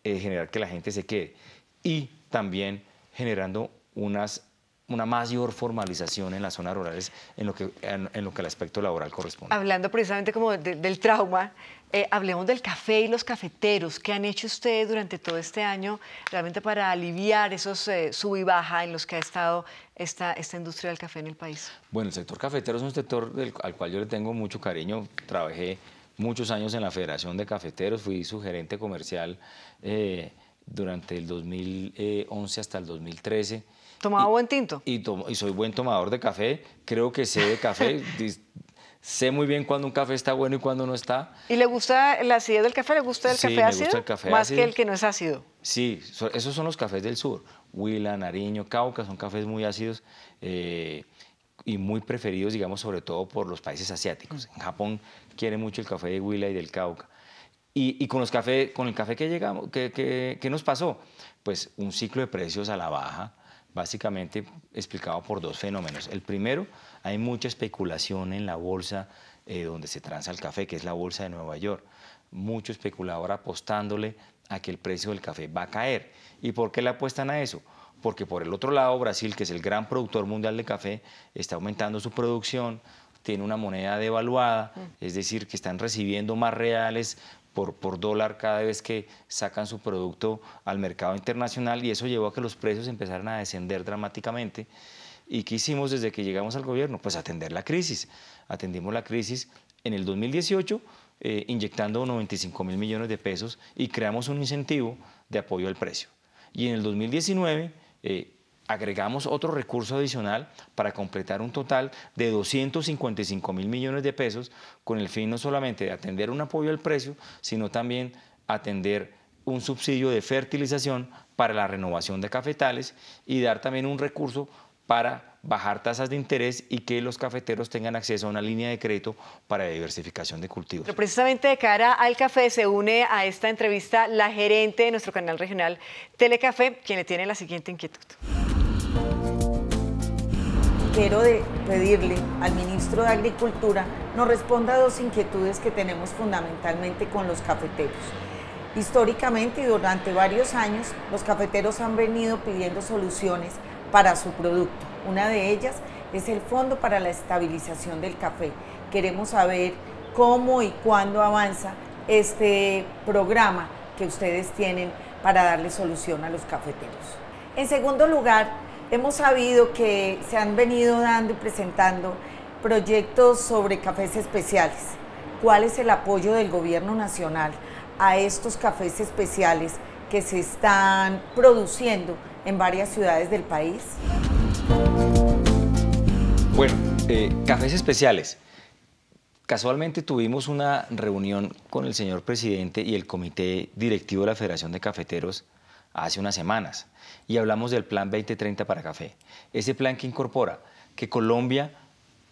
Speaker 1: eh, generar que la gente se quede. Y también generando una mayor formalización en las zonas rurales en lo, que, en, lo que al aspecto laboral corresponde.
Speaker 2: Hablando precisamente como del trauma, eh, hablemos del café y los cafeteros. ¿Qué han hecho ustedes durante todo este año realmente para aliviar esos eh, sub y baja en los que ha estado esta, esta industria del café en el país?
Speaker 1: Bueno, el sector cafetero es un sector al cual yo le tengo mucho cariño. Trabajé muchos años en la Federación de Cafeteros, fui su gerente comercial eh, durante el 2011 hasta el 2013. ¿Tomaba buen tinto? Y, soy buen tomador de café, creo que sé de café, sé muy bien cuándo un café está bueno y cuándo no está.
Speaker 2: ¿Y le gusta la acidez del café? ¿Le gusta el café ácido? Más que el que no es ácido.
Speaker 1: Sí, esos son los cafés del sur, Huila, Nariño, Cauca, son cafés muy ácidos. Eh, y muy preferidos, digamos, sobre todo por los países asiáticos. En Japón quiere mucho el café de Huila y del Cauca. Y, con, los con el café que llegamos, ¿qué, nos pasó? Pues un ciclo de precios a la baja, básicamente explicado por dos fenómenos. El primero, hay mucha especulación en la bolsa eh, donde se transa el café, que es la bolsa de Nueva York. Mucho especulador apostándole a que el precio del café va a caer. ¿Y por qué le apuestan a eso? porque por el otro lado Brasil, que es el gran productor mundial de café, está aumentando su producción, tiene una moneda devaluada, mm. es decir, que están recibiendo más reales por, por, dólar cada vez que sacan su producto al mercado internacional y eso llevó a que los precios empezaran a descender dramáticamente. ¿Y qué hicimos desde que llegamos al gobierno? Pues atender la crisis. Atendimos la crisis en el 2018 eh, inyectando 95 mil millones de pesos y creamos un incentivo de apoyo al precio. Y en el 2019 eh, agregamos otro recurso adicional para completar un total de 255 mil millones de pesos con el fin no solamente de atender un apoyo al precio, sino también atender un subsidio de fertilización para la renovación de cafetales y dar también un recurso para bajar tasas de interés y que los cafeteros tengan acceso a una línea de crédito para diversificación de cultivos. Pero
Speaker 2: precisamente de cara al café se une a esta entrevista la gerente de nuestro canal regional Telecafé,
Speaker 4: quien le tiene la siguiente inquietud. Quiero pedirle al ministro de Agricultura nos responda a dos inquietudes que tenemos fundamentalmente con los cafeteros. Históricamente y durante varios años, los cafeteros han venido pidiendo soluciones para su producto. Una de ellas es el Fondo para la Estabilización del Café. Queremos saber cómo y cuándo avanza este programa que ustedes tienen para darle solución a los cafeteros. En segundo lugar, hemos sabido que se han venido dando y presentando proyectos sobre cafés especiales. ¿Cuál es el apoyo del gobierno nacional a estos cafés especiales que se están produciendo en varias ciudades del país?
Speaker 1: Bueno, eh, cafés especiales. Casualmente tuvimos una reunión con el señor presidente y el comité directivo de la Federación de Cafeteros hace unas semanas y hablamos del plan 2030 para café. Ese plan que incorpora que Colombia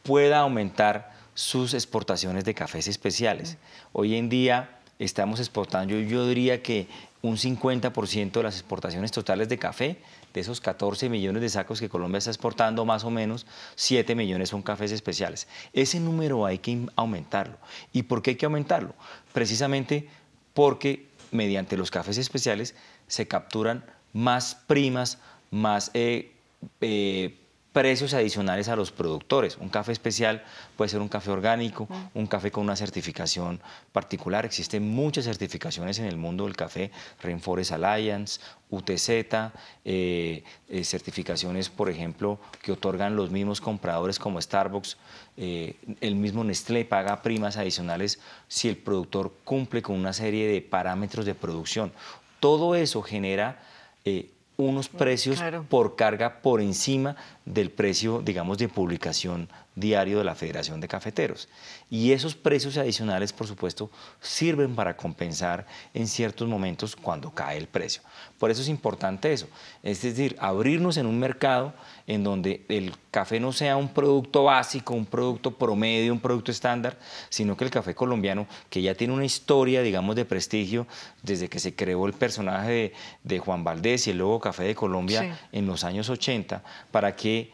Speaker 1: pueda aumentar sus exportaciones de cafés especiales. Hoy en día estamos exportando, yo diría que un 50% de las exportaciones totales de café. De esos 14 millones de sacos que Colombia está exportando, más o menos 7 millones son cafés especiales. Ese número hay que aumentarlo. ¿Y por qué hay que aumentarlo? Precisamente porque mediante los cafés especiales se capturan más primas, más eh, eh, precios adicionales a los productores. Un café especial puede ser un café orgánico, un café con una certificación particular. Existen muchas certificaciones en el mundo del café, Rainforest Alliance, UTZ, eh, eh, certificaciones, por ejemplo, que otorgan los mismos compradores como Starbucks, eh, el mismo Nestlé paga primas adicionales si el productor cumple con una serie de parámetros de producción. Todo eso genera unos mm, precios por carga por encima del precio, digamos, de publicación diario de la Federación de Cafeteros. Y esos precios adicionales, por supuesto, sirven para compensar en ciertos momentos cuando cae el precio. Por eso es importante eso, es decir, abrirnos en un mercado en donde el café no sea un producto básico, un producto promedio, un producto estándar, sino que el café colombiano, que ya tiene una historia, digamos, de prestigio, desde que se creó el personaje de, Juan Valdés y el luego Café de Colombia en los años 80, para que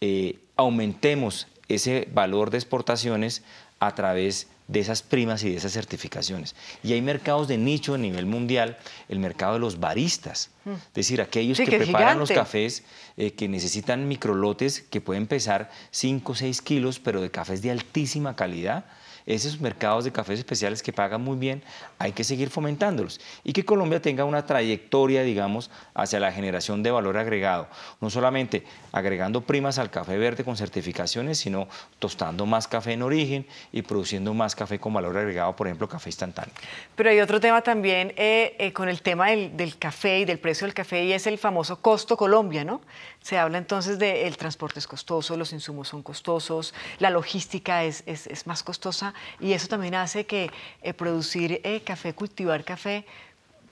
Speaker 1: eh, aumentemos ese valor de exportaciones a través de esas primas y de esas certificaciones. Y hay mercados de nicho a nivel mundial, el mercado de los baristas, mm. es decir, aquellos que, preparan los cafés, eh, que necesitan microlotes que pueden pesar 5 o 6 kilos, pero de cafés de altísima calidad. Esos mercados de cafés especiales que pagan muy bien hay que seguir fomentándolos y que Colombia tenga una trayectoria, digamos, hacia la generación de valor agregado, no solamente agregando primas al café verde con certificaciones, sino tostando más café en origen y produciendo más café con valor agregado, por ejemplo, café
Speaker 2: instantáneo. Pero hay otro tema también eh, eh, con el tema del, café y del precio del café y es el famoso costo Colombia, ¿no? Se habla entonces del transporte es costoso, los insumos son costosos, la logística es, más costosa y eso también hace que eh, producir café, cultivar café,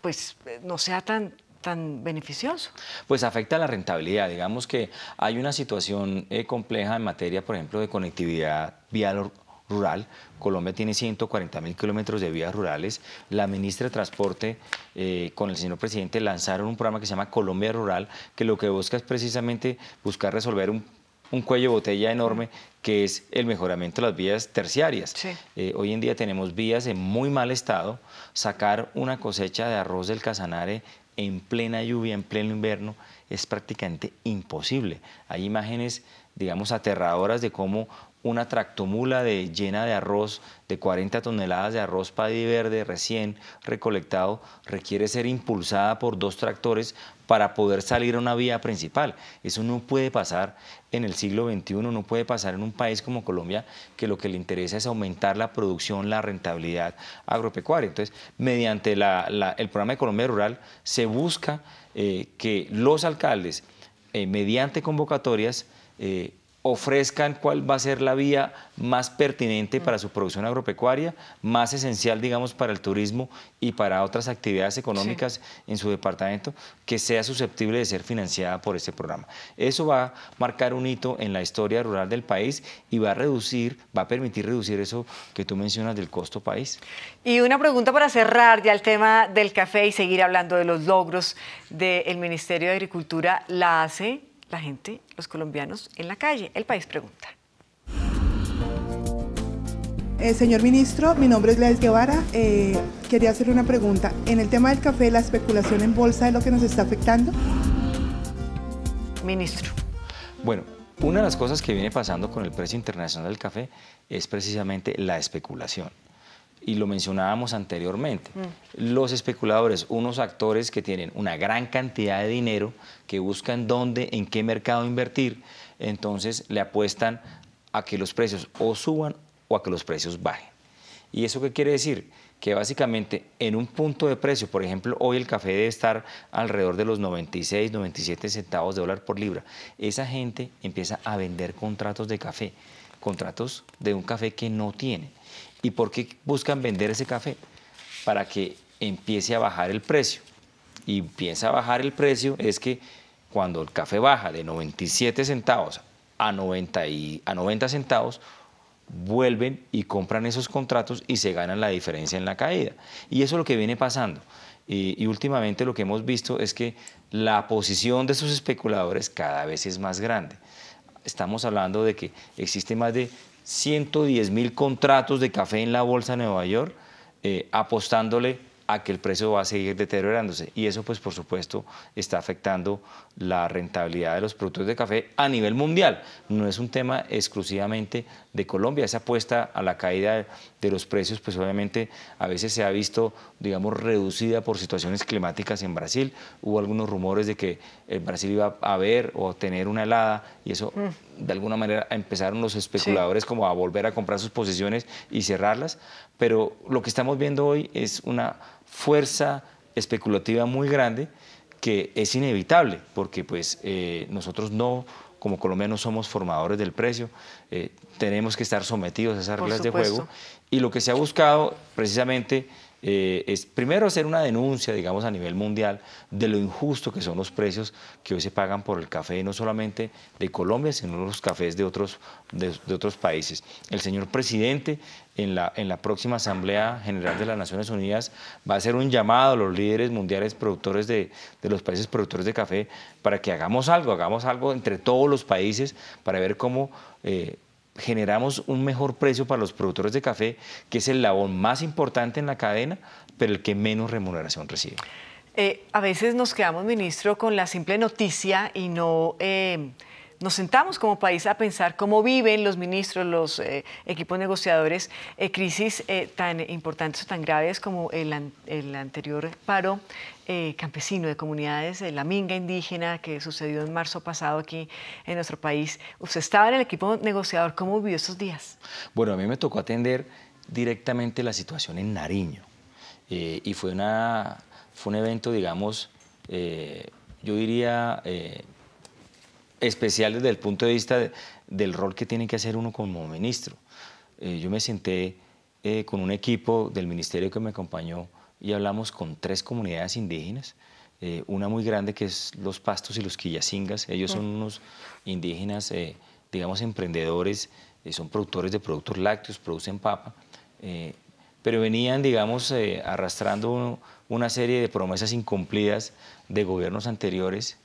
Speaker 2: pues eh, no sea tan tan beneficioso?
Speaker 1: Pues afecta a la rentabilidad. Digamos que hay una situación eh, compleja en materia, por ejemplo, de conectividad vial rural. Colombia tiene 140 mil kilómetros de vías rurales. La ministra de Transporte, eh, con el señor presidente, lanzaron un programa que se llama Colombia Rural, que lo que busca es precisamente buscar resolver un un cuello de botella enorme que es el mejoramiento de las vías terciarias. Eh, hoy en día tenemos vías en muy mal estado, sacar una cosecha de arroz del Casanare en plena lluvia, en pleno invierno, es prácticamente imposible. Hay imágenes, digamos, aterradoras de cómo una tractomula de, llena de arroz, de 40 toneladas de arroz paddy verde recién recolectado, requiere ser impulsada por dos tractores para poder salir a una vía principal. Eso no puede pasar en el siglo XXI, no puede pasar en un país como Colombia, que lo que le interesa es aumentar la producción, la rentabilidad agropecuaria. Entonces, mediante el programa de Colombia Rural se busca eh, que los alcaldes, eh, mediante convocatorias, eh, ofrezcan cuál va a ser la vía más pertinente para su producción agropecuaria, más esencial, digamos, para el turismo y para otras actividades económicas en su departamento, que sea susceptible de ser financiada por este programa. Eso va a marcar un hito en la historia rural del país y va a reducir, va a permitir reducir eso que tú mencionas del costo país.
Speaker 2: Y una pregunta para cerrar ya el tema del café y seguir hablando de los logros del Ministerio de Agricultura, la hace la gente, los colombianos en la calle. El país pregunta.
Speaker 3: Eh, señor ministro, mi nombre es Gladys Guevara.
Speaker 2: Eh, quería hacerle una pregunta. En el tema del café, ¿la especulación en bolsa es lo que nos está afectando? Ministro.
Speaker 1: Bueno, una de las cosas que viene pasando con el precio internacional del café es precisamente la especulación y lo mencionábamos anteriormente. Mm. Los especuladores, unos actores que tienen una gran cantidad de dinero, que buscan dónde, en qué mercado invertir, entonces le apuestan a que los precios o suban o a que los precios bajen. ¿Y eso qué quiere decir? Que básicamente en un punto de precio, por ejemplo, hoy el café debe estar alrededor de los 96, 97 centavos de dólar por libra. Esa gente empieza a vender contratos de café, contratos de un café que no tiene. ¿Y por qué buscan vender ese café? Para que empiece a bajar el precio. Y empieza a bajar el precio es que cuando el café baja de 97 centavos a 90, a 90 centavos, vuelven y compran esos contratos y se ganan la diferencia en la caída. Y eso es lo que viene pasando. Y, y, últimamente lo que hemos visto es que la posición de esos especuladores cada vez es más grande. Estamos hablando de que existe más de 110 mil contratos de café en la bolsa de Nueva York, eh, apostándole a que el precio va a seguir deteriorándose. Y eso, pues, por supuesto, está afectando la rentabilidad de los productos de café a nivel mundial. No es un tema exclusivamente de Colombia. Esa apuesta a la caída de los precios, pues obviamente a veces se ha visto, digamos, reducida por situaciones climáticas en Brasil. Hubo algunos rumores de que el Brasil iba a haber o tener una helada y eso, mm. de alguna manera, empezaron los especuladores como a volver a comprar sus posiciones y cerrarlas. Pero lo que estamos viendo hoy es una fuerza especulativa muy grande que es inevitable, porque pues eh, nosotros no, como colombianos, somos formadores del precio, eh, tenemos que estar sometidos a esas reglas de juego y lo que se ha buscado precisamente eh, es primero hacer una denuncia, digamos, a nivel mundial de lo injusto que son los precios que hoy se pagan por el café, no solamente de Colombia, sino los cafés de otros, de, otros países. El señor presidente en la, en la, próxima Asamblea General de las Naciones Unidas va a hacer un llamado a los líderes mundiales productores de, los países productores de café para que hagamos algo, hagamos algo entre todos los países para ver cómo... Eh, generamos un mejor precio para los productores de café, que es el labor más importante en la cadena, pero el que menos remuneración recibe.
Speaker 2: Eh, a veces nos quedamos, ministro, con la simple noticia y no... Eh, nos sentamos como país a pensar cómo viven los ministros, los eh, equipos negociadores, eh, crisis eh, tan importantes o tan graves como el, anterior paro campesino de comunidades, la minga indígena que sucedió en marzo pasado aquí en nuestro país. ¿Usted estaba en el equipo negociador? ¿Cómo vivió esos días?
Speaker 1: Bueno, a mí me tocó atender directamente la situación en Nariño y fue, una, fue un evento, digamos, yo diría especial desde el punto de vista del rol que tiene que hacer uno como ministro. Eh, yo me senté eh, con un equipo del ministerio que me acompañó y hablamos con tres comunidades indígenas, eh, una muy grande que es los Pastos y los Quillacingas. Ellos son unos indígenas, digamos, emprendedores, son productores de productos lácteos, producen papa, pero venían, digamos, arrastrando una serie de promesas incumplidas de gobiernos anteriores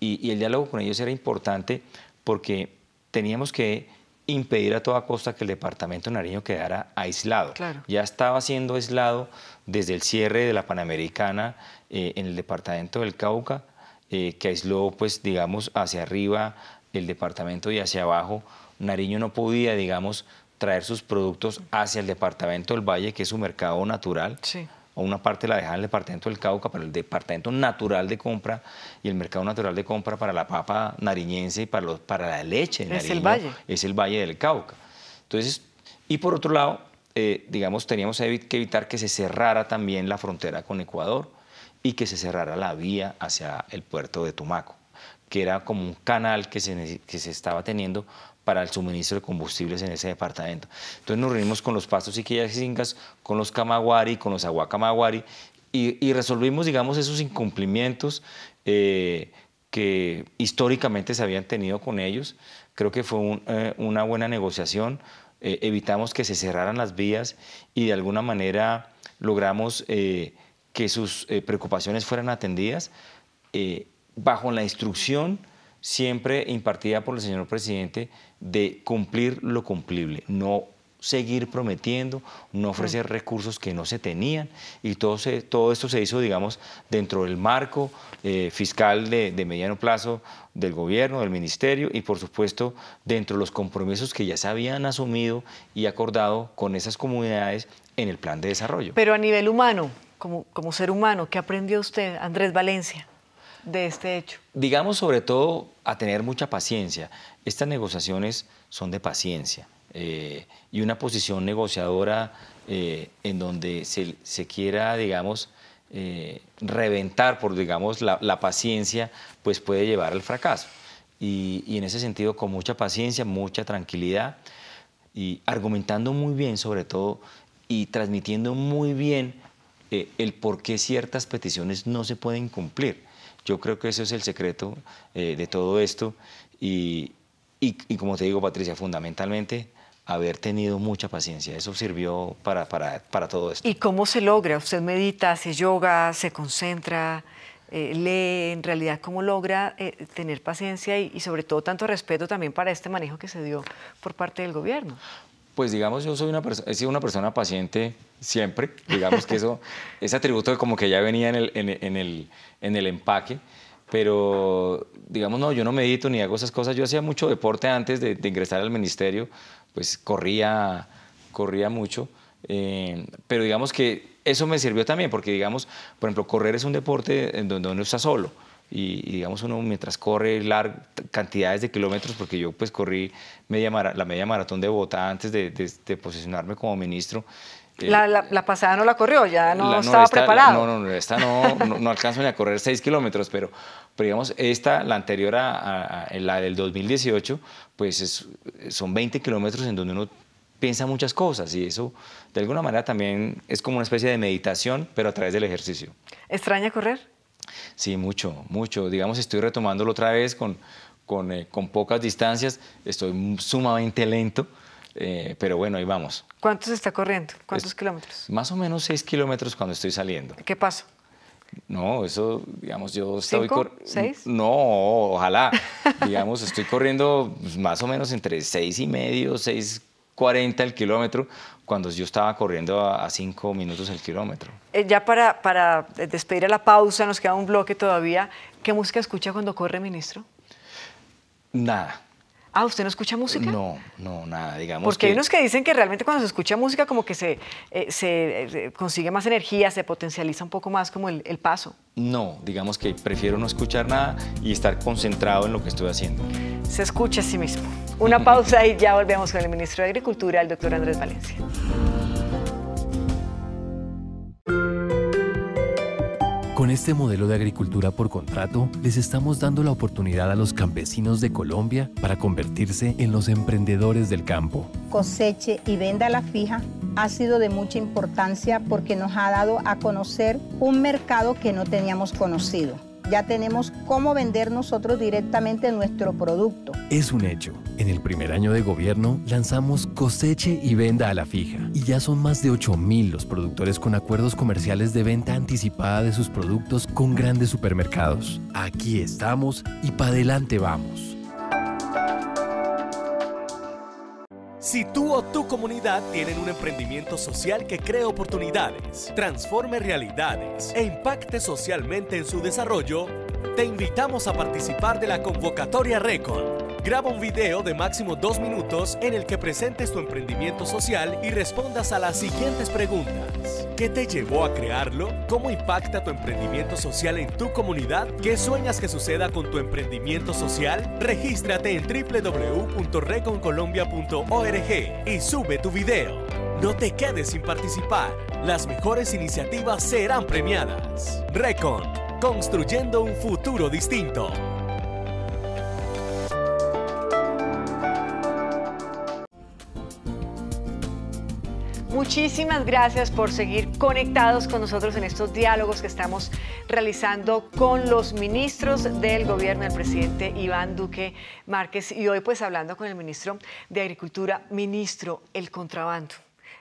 Speaker 1: y, el diálogo con ellos era importante porque teníamos que impedir a toda costa que el departamento Nariño quedara aislado. Claro. Ya estaba siendo aislado desde el cierre de la Panamericana eh, en el departamento del Cauca, eh, que aisló, pues, digamos, hacia arriba el departamento y hacia abajo. Nariño no podía, digamos, traer sus productos hacia el departamento del Valle, que es su mercado natural. Sí una parte la dejaban el departamento del Cauca, para el departamento natural de compra y el mercado natural de compra para la papa nariñense y para, los, para la leche es el valle. Es el valle del Cauca. Entonces, y por otro lado, eh, digamos, teníamos que evitar que se cerrara también la frontera con Ecuador y que se cerrara la vía hacia el puerto de Tumaco, que era como un canal que que se estaba teniendo para el suministro de combustibles en ese departamento. Entonces nos reunimos con los pastos y con los camaguari, con los aguacamaguari y, resolvimos, digamos, esos incumplimientos eh, que históricamente se habían tenido con ellos. Creo que fue eh, una buena negociación. Eh, evitamos que se cerraran las vías y de alguna manera logramos que sus preocupaciones fueran atendidas bajo la instrucción siempre impartida por el señor presidente de cumplir lo cumplible, no seguir prometiendo, no ofrecer mm. recursos que no se tenían y todo, todo esto se hizo, digamos, dentro del marco eh, fiscal de, mediano plazo del gobierno, del ministerio y, por supuesto, dentro de los compromisos que ya se habían asumido y acordado con esas comunidades en el plan de desarrollo.
Speaker 2: Pero a nivel humano, como, como ser humano, ¿qué aprendió usted, Andrés Valencia? de este hecho?
Speaker 1: Digamos sobre todo a tener mucha paciencia. Estas negociaciones son de paciencia eh, y una posición negociadora eh, en donde se, quiera, digamos, eh, reventar por, digamos, la, paciencia, pues puede llevar al fracaso. Y, en ese sentido, con mucha paciencia, mucha tranquilidad y argumentando muy bien sobre todo y transmitiendo muy bien el por qué ciertas peticiones no se pueden cumplir. Yo creo que ese es el secreto eh, de todo esto y, como te digo, Patricia, fundamentalmente haber tenido mucha paciencia. Eso sirvió para, para, todo esto.
Speaker 2: ¿Y cómo se logra? ¿Usted medita, se yoga, se concentra, eh, lee? En realidad, ¿cómo logra eh, tener paciencia y sobre todo tanto respeto también para este manejo que se dio por parte del gobierno?
Speaker 1: Pues digamos, yo soy una persona, he sido una persona paciente siempre, digamos que eso, ese atributo como que ya venía en el, en, en el, en el empaque pero digamos, no, yo no medito ni hago esas cosas. Yo hacía mucho deporte antes de, ingresar al ministerio, pues corría, corría mucho, eh, pero digamos que eso me sirvió también, porque digamos, por ejemplo, correr es un deporte en donde uno está solo y, digamos uno mientras corre cantidades de kilómetros, porque yo pues corrí la media maratón de Bogotá antes de, posicionarme como ministro. Eh,
Speaker 2: la, la, pasada no la corrió, ya no, estaba preparado. No,
Speaker 1: no, esta no, no, alcanzo ni a correr 6 kilómetros, pero, pero, digamos, esta, la anterior a, la del 2018, pues son 20 kilómetros en donde uno piensa muchas cosas y eso de alguna manera también es como una especie de meditación, pero a través del ejercicio.
Speaker 2: ¿Extraña correr?
Speaker 1: Sí, mucho, mucho. Digamos, estoy retomándolo otra vez con, eh, pocas distancias. Estoy sumamente lento, eh, pero bueno, ahí vamos.
Speaker 2: ¿Cuántos está corriendo? ¿Cuántos kilómetros?
Speaker 1: Más o menos seis kilómetros cuando estoy saliendo. ¿Qué pasa? No, eso, digamos, yo estoy... corriendo. ¿Seis? No, ojalá. digamos, estoy corriendo pues, más o menos entre seis y medio, seis cuarenta el kilómetro, cuando yo estaba corriendo a, cinco minutos el kilómetro.
Speaker 2: Eh, ya para, para eh, despedir a la pausa, nos queda un bloque todavía. ¿Qué música escucha cuando corre, ministro? Nada. Ah, ¿usted no escucha música? No, no, nada, digamos. Porque hay unos que dicen que realmente cuando se escucha música como que se, eh, se eh, consigue más energía, se potencializa un poco más como el, el, paso.
Speaker 1: No, digamos que prefiero no escuchar nada y estar concentrado en lo que estoy haciendo.
Speaker 2: Se escucha a sí mismo. Una pausa y ya volvemos con el ministro de Agricultura, el doctor Andrés Valencia. Con este modelo de agricultura por contrato, les estamos
Speaker 3: dando la oportunidad a los campesinos de Colombia para convertirse en los emprendedores del campo.
Speaker 4: Coseche y venda la fija ha sido de mucha importancia porque nos ha dado a conocer un mercado que no teníamos conocido ya tenemos cómo vender nosotros directamente nuestro producto.
Speaker 3: Es un hecho. En el primer año de gobierno lanzamos coseche y venda a la fija y ya son más de 8.000 los productores con acuerdos comerciales de venta anticipada de sus productos con grandes supermercados. Aquí estamos y para adelante vamos. Si tú o tu comunidad tienen un emprendimiento social que cree oportunidades,
Speaker 1: transforme realidades e impacte socialmente en su desarrollo, te invitamos a participar de la convocatoria RECON Graba un video de máximo dos minutos en el que presentes tu emprendimiento social y respondas a las siguientes preguntas. ¿Qué te llevó a crearlo? ¿Cómo impacta tu emprendimiento social en tu comunidad? ¿Qué sueñas que suceda con tu emprendimiento social? Regístrate en www.reconcolombia.org y sube tu video. No te quedes sin participar. Las mejores iniciativas serán premiadas. Recon, construyendo un futuro distinto.
Speaker 2: Muchísimas gracias por seguir conectados con nosotros en estos diálogos que estamos realizando con los ministros del gobierno del presidente Iván Duque Márquez y hoy pues hablando con el ministro de Agricultura. Ministro, el contrabando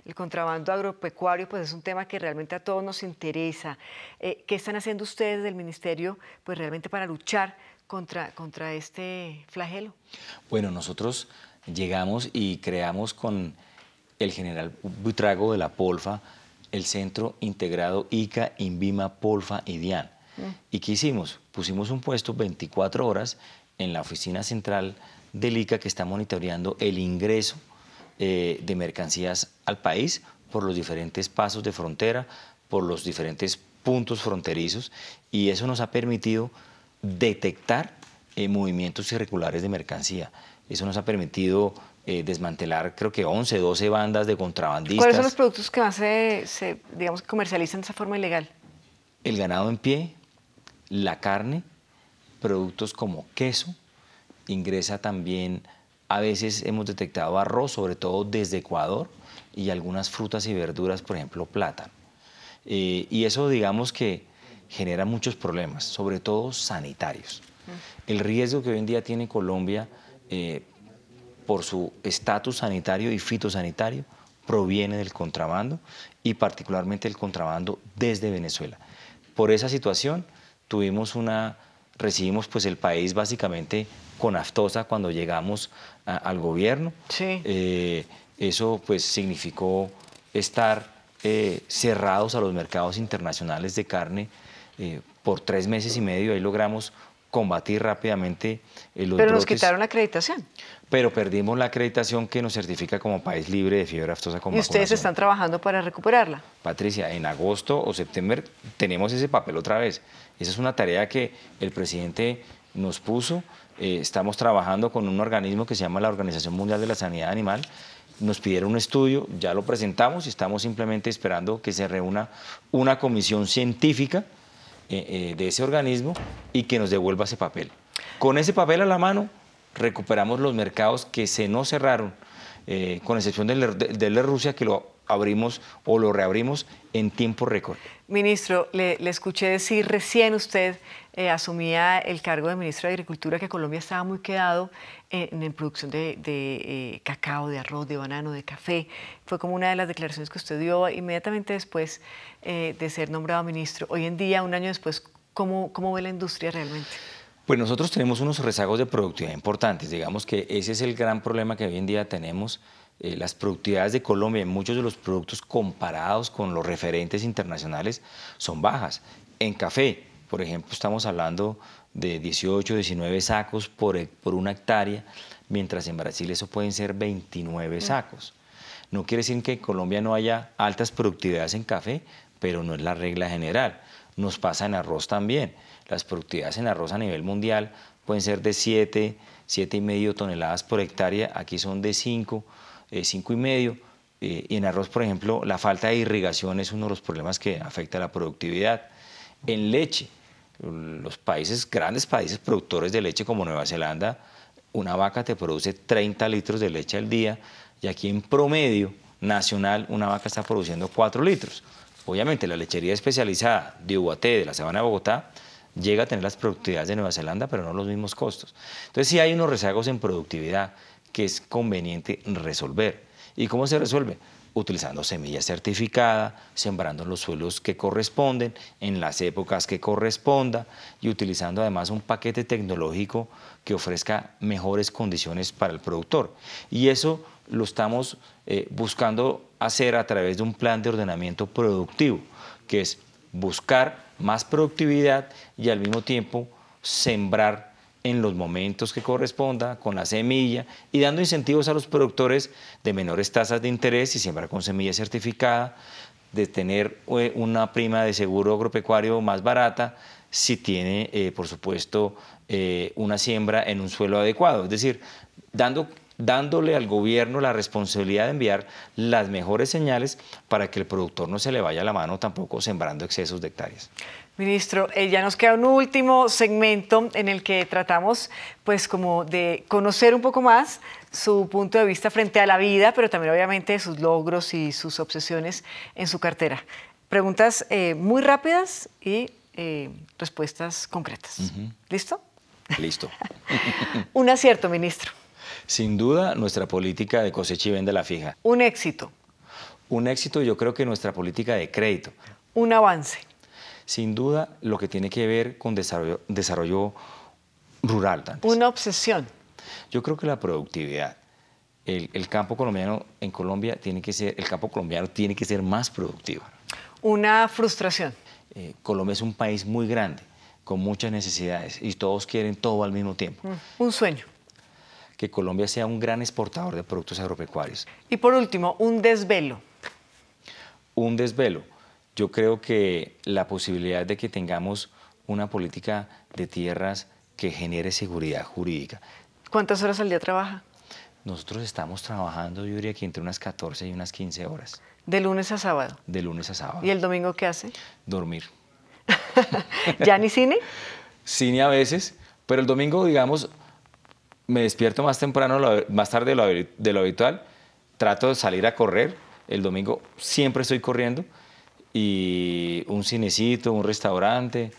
Speaker 2: el contrabando agropecuario, pues es un tema que realmente a todos nos interesa. Eh, ¿Qué están haciendo ustedes del Ministerio, pues realmente para luchar contra, contra este flagelo?
Speaker 1: Bueno, nosotros llegamos y creamos con el general Butrago de la Polfa, el Centro Integrado ICA, INVIMA, Polfa y DIAN. Mm. ¿Y qué hicimos? Pusimos un puesto 24 horas en la oficina central del ICA que está monitoreando el ingreso eh, de mercancías al país por los diferentes pasos de frontera, por los diferentes puntos fronterizos y eso nos ha permitido detectar eh, movimientos irregulares de mercancía. Eso nos ha permitido eh, desmantelar creo que 11, 12 bandas de contrabandistas. ¿Cuáles son los
Speaker 2: productos que más se, digamos, comercializan de esa forma ilegal?
Speaker 1: El ganado en pie, la carne, productos como queso, ingresa también, a veces hemos detectado arroz, sobre todo desde Ecuador, y algunas frutas y verduras, por ejemplo, plátano. Eh, y eso digamos que genera muchos problemas, sobre todo sanitarios. Mm. El riesgo que hoy en día tiene Colombia eh, por su estatus sanitario y fitosanitario, proviene del contrabando y particularmente el contrabando desde Venezuela. Por esa situación tuvimos una, recibimos pues el país básicamente con aftosa cuando llegamos al gobierno. Eh, eso pues significó estar eh, cerrados a los mercados internacionales de carne eh, por tres meses y medio. Ahí logramos combatir rápidamente los Pero nos quitaron la acreditación. Pero perdimos la acreditación que nos certifica como país libre de fiebre aftosa con ¿Y ustedes están
Speaker 2: trabajando para recuperarla?
Speaker 1: Patricia, en agosto o septiembre tenemos ese papel otra vez. Esa es una tarea que el presidente nos puso. Eh, estamos trabajando con un organismo que se llama la Organización Mundial de la Sanidad Animal. Nos pidieron un estudio, ya lo presentamos y estamos simplemente esperando que se reúna una comisión científica eh, eh, de ese organismo y que nos devuelva ese papel. Con ese papel a la mano recuperamos los mercados que se no cerraron, eh, con excepción del de, de Rusia que lo abrimos o lo reabrimos en tiempo récord.
Speaker 2: Ministro, le, escuché decir recién usted eh, asumía el cargo de ministro de Agricultura que Colombia estaba muy quedado en, producción de, eh, cacao, de arroz, de banano, de café. Fue como una de las declaraciones que usted dio inmediatamente después eh, de ser nombrado ministro. Hoy en día, un año después, ¿cómo, cómo ve la industria realmente?
Speaker 1: Pues nosotros tenemos unos rezagos de productividad importantes. Digamos que ese es el gran problema que hoy en día tenemos eh, las productividades de Colombia en muchos de los productos comparados con los referentes internacionales son bajas. En café, por ejemplo, estamos hablando de 18, 19 sacos por, por una hectárea, mientras en Brasil eso pueden ser 29 mm. sacos. No quiere decir que en Colombia no haya altas productividades en café, pero no es la regla general. Nos pasa en arroz también. Las productividades en arroz a nivel mundial pueden ser de 7, 7,5 toneladas por hectárea, aquí son de 5. Eh, ...cinco y medio. Eh, y en arroz, por ejemplo, la falta de irrigación es uno de los problemas que afecta a la productividad. En leche, los países, grandes países productores de leche como Nueva Zelanda, una vaca te produce 30 litros de leche al día y aquí en promedio nacional una vaca está produciendo 4 litros. Obviamente la lechería especializada de Ubaté, de la Sabana de Bogotá, llega a tener las productividades de Nueva Zelanda, pero no los mismos costos. Entonces sí hay unos rezagos en productividad que es conveniente resolver. ¿Y cómo se resuelve? utilizando semilla certificada, sembrando en los suelos que corresponden, en las épocas que corresponda y utilizando además un paquete tecnológico que ofrezca mejores condiciones para el productor. Y eso lo estamos eh, buscando hacer a través de un plan de ordenamiento productivo, que es buscar más productividad y al mismo tiempo sembrar en los momentos que corresponda, con la semilla y dando incentivos a los productores de menores tasas de interés y siembra con semilla certificada, de tener eh, una prima de seguro agropecuario más barata si tiene, eh, por supuesto, eh, una siembra en un suelo adecuado. Es decir, dando dándole al gobierno la responsabilidad de enviar las mejores señales para que el productor no se le vaya la mano tampoco sembrando excesos de hectáreas.
Speaker 2: Ministro, eh, ya nos queda un último segmento en el que tratamos, pues, como de conocer un poco más su punto de vista frente a la vida, pero también, obviamente, sus logros y sus obsesiones en su cartera. Preguntas eh, muy rápidas y eh, respuestas concretas. ¿Listo?
Speaker 1: Listo.
Speaker 2: un acierto, ministro.
Speaker 1: Sin duda, nuestra política de cosecha y vende la fija. Un éxito. Un éxito, yo creo que nuestra política de crédito. Un avance sin duda lo que tiene que ver con desarrollo, rural. Una obsesión. Yo creo que la productividad. El, campo colombiano en Colombia tiene que ser, el campo colombiano tiene que ser más productivo.
Speaker 2: Una frustración.
Speaker 1: Eh, Colombia es un país muy grande, con muchas necesidades, y todos quieren todo al mismo tiempo.
Speaker 2: Mm, un sueño.
Speaker 1: Que Colombia sea un gran exportador de productos agropecuarios.
Speaker 2: Y por último, un desvelo.
Speaker 1: Un desvelo yo creo que la posibilidad de que tengamos una política de tierras que genere seguridad jurídica.
Speaker 2: ¿Cuántas horas al día trabaja?
Speaker 1: Nosotros estamos trabajando, yo diría que entre unas 14 y unas 15 horas.
Speaker 2: ¿De lunes a sábado?
Speaker 1: De lunes a sábado.
Speaker 2: ¿Y el domingo qué hace? Dormir. ¿Ya ni cine?
Speaker 1: Cine a veces, pero el domingo, digamos, me despierto más temprano, más tarde de lo habitual, trato de salir a correr, el domingo siempre estoy corriendo, y un cinecito, un restaurante,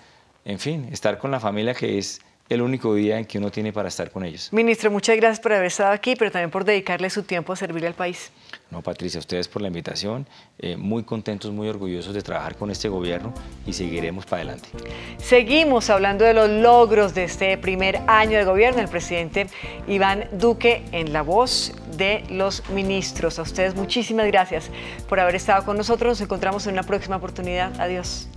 Speaker 1: en fin, estar con la familia que es el único día en que uno tiene para estar con ellos.
Speaker 2: Ministro, muchas gracias por haber estado aquí, pero también por dedicarle su tiempo a servirle al país.
Speaker 1: No, Patricia, ustedes por la invitación, eh, muy contentos, muy orgullosos de trabajar con este gobierno y seguiremos para adelante.
Speaker 2: Seguimos hablando de los logros de este primer año de gobierno, el presidente Iván Duque en la voz de los ministros. A ustedes muchísimas gracias por haber estado con nosotros, nos encontramos en una próxima oportunidad.
Speaker 4: Adiós.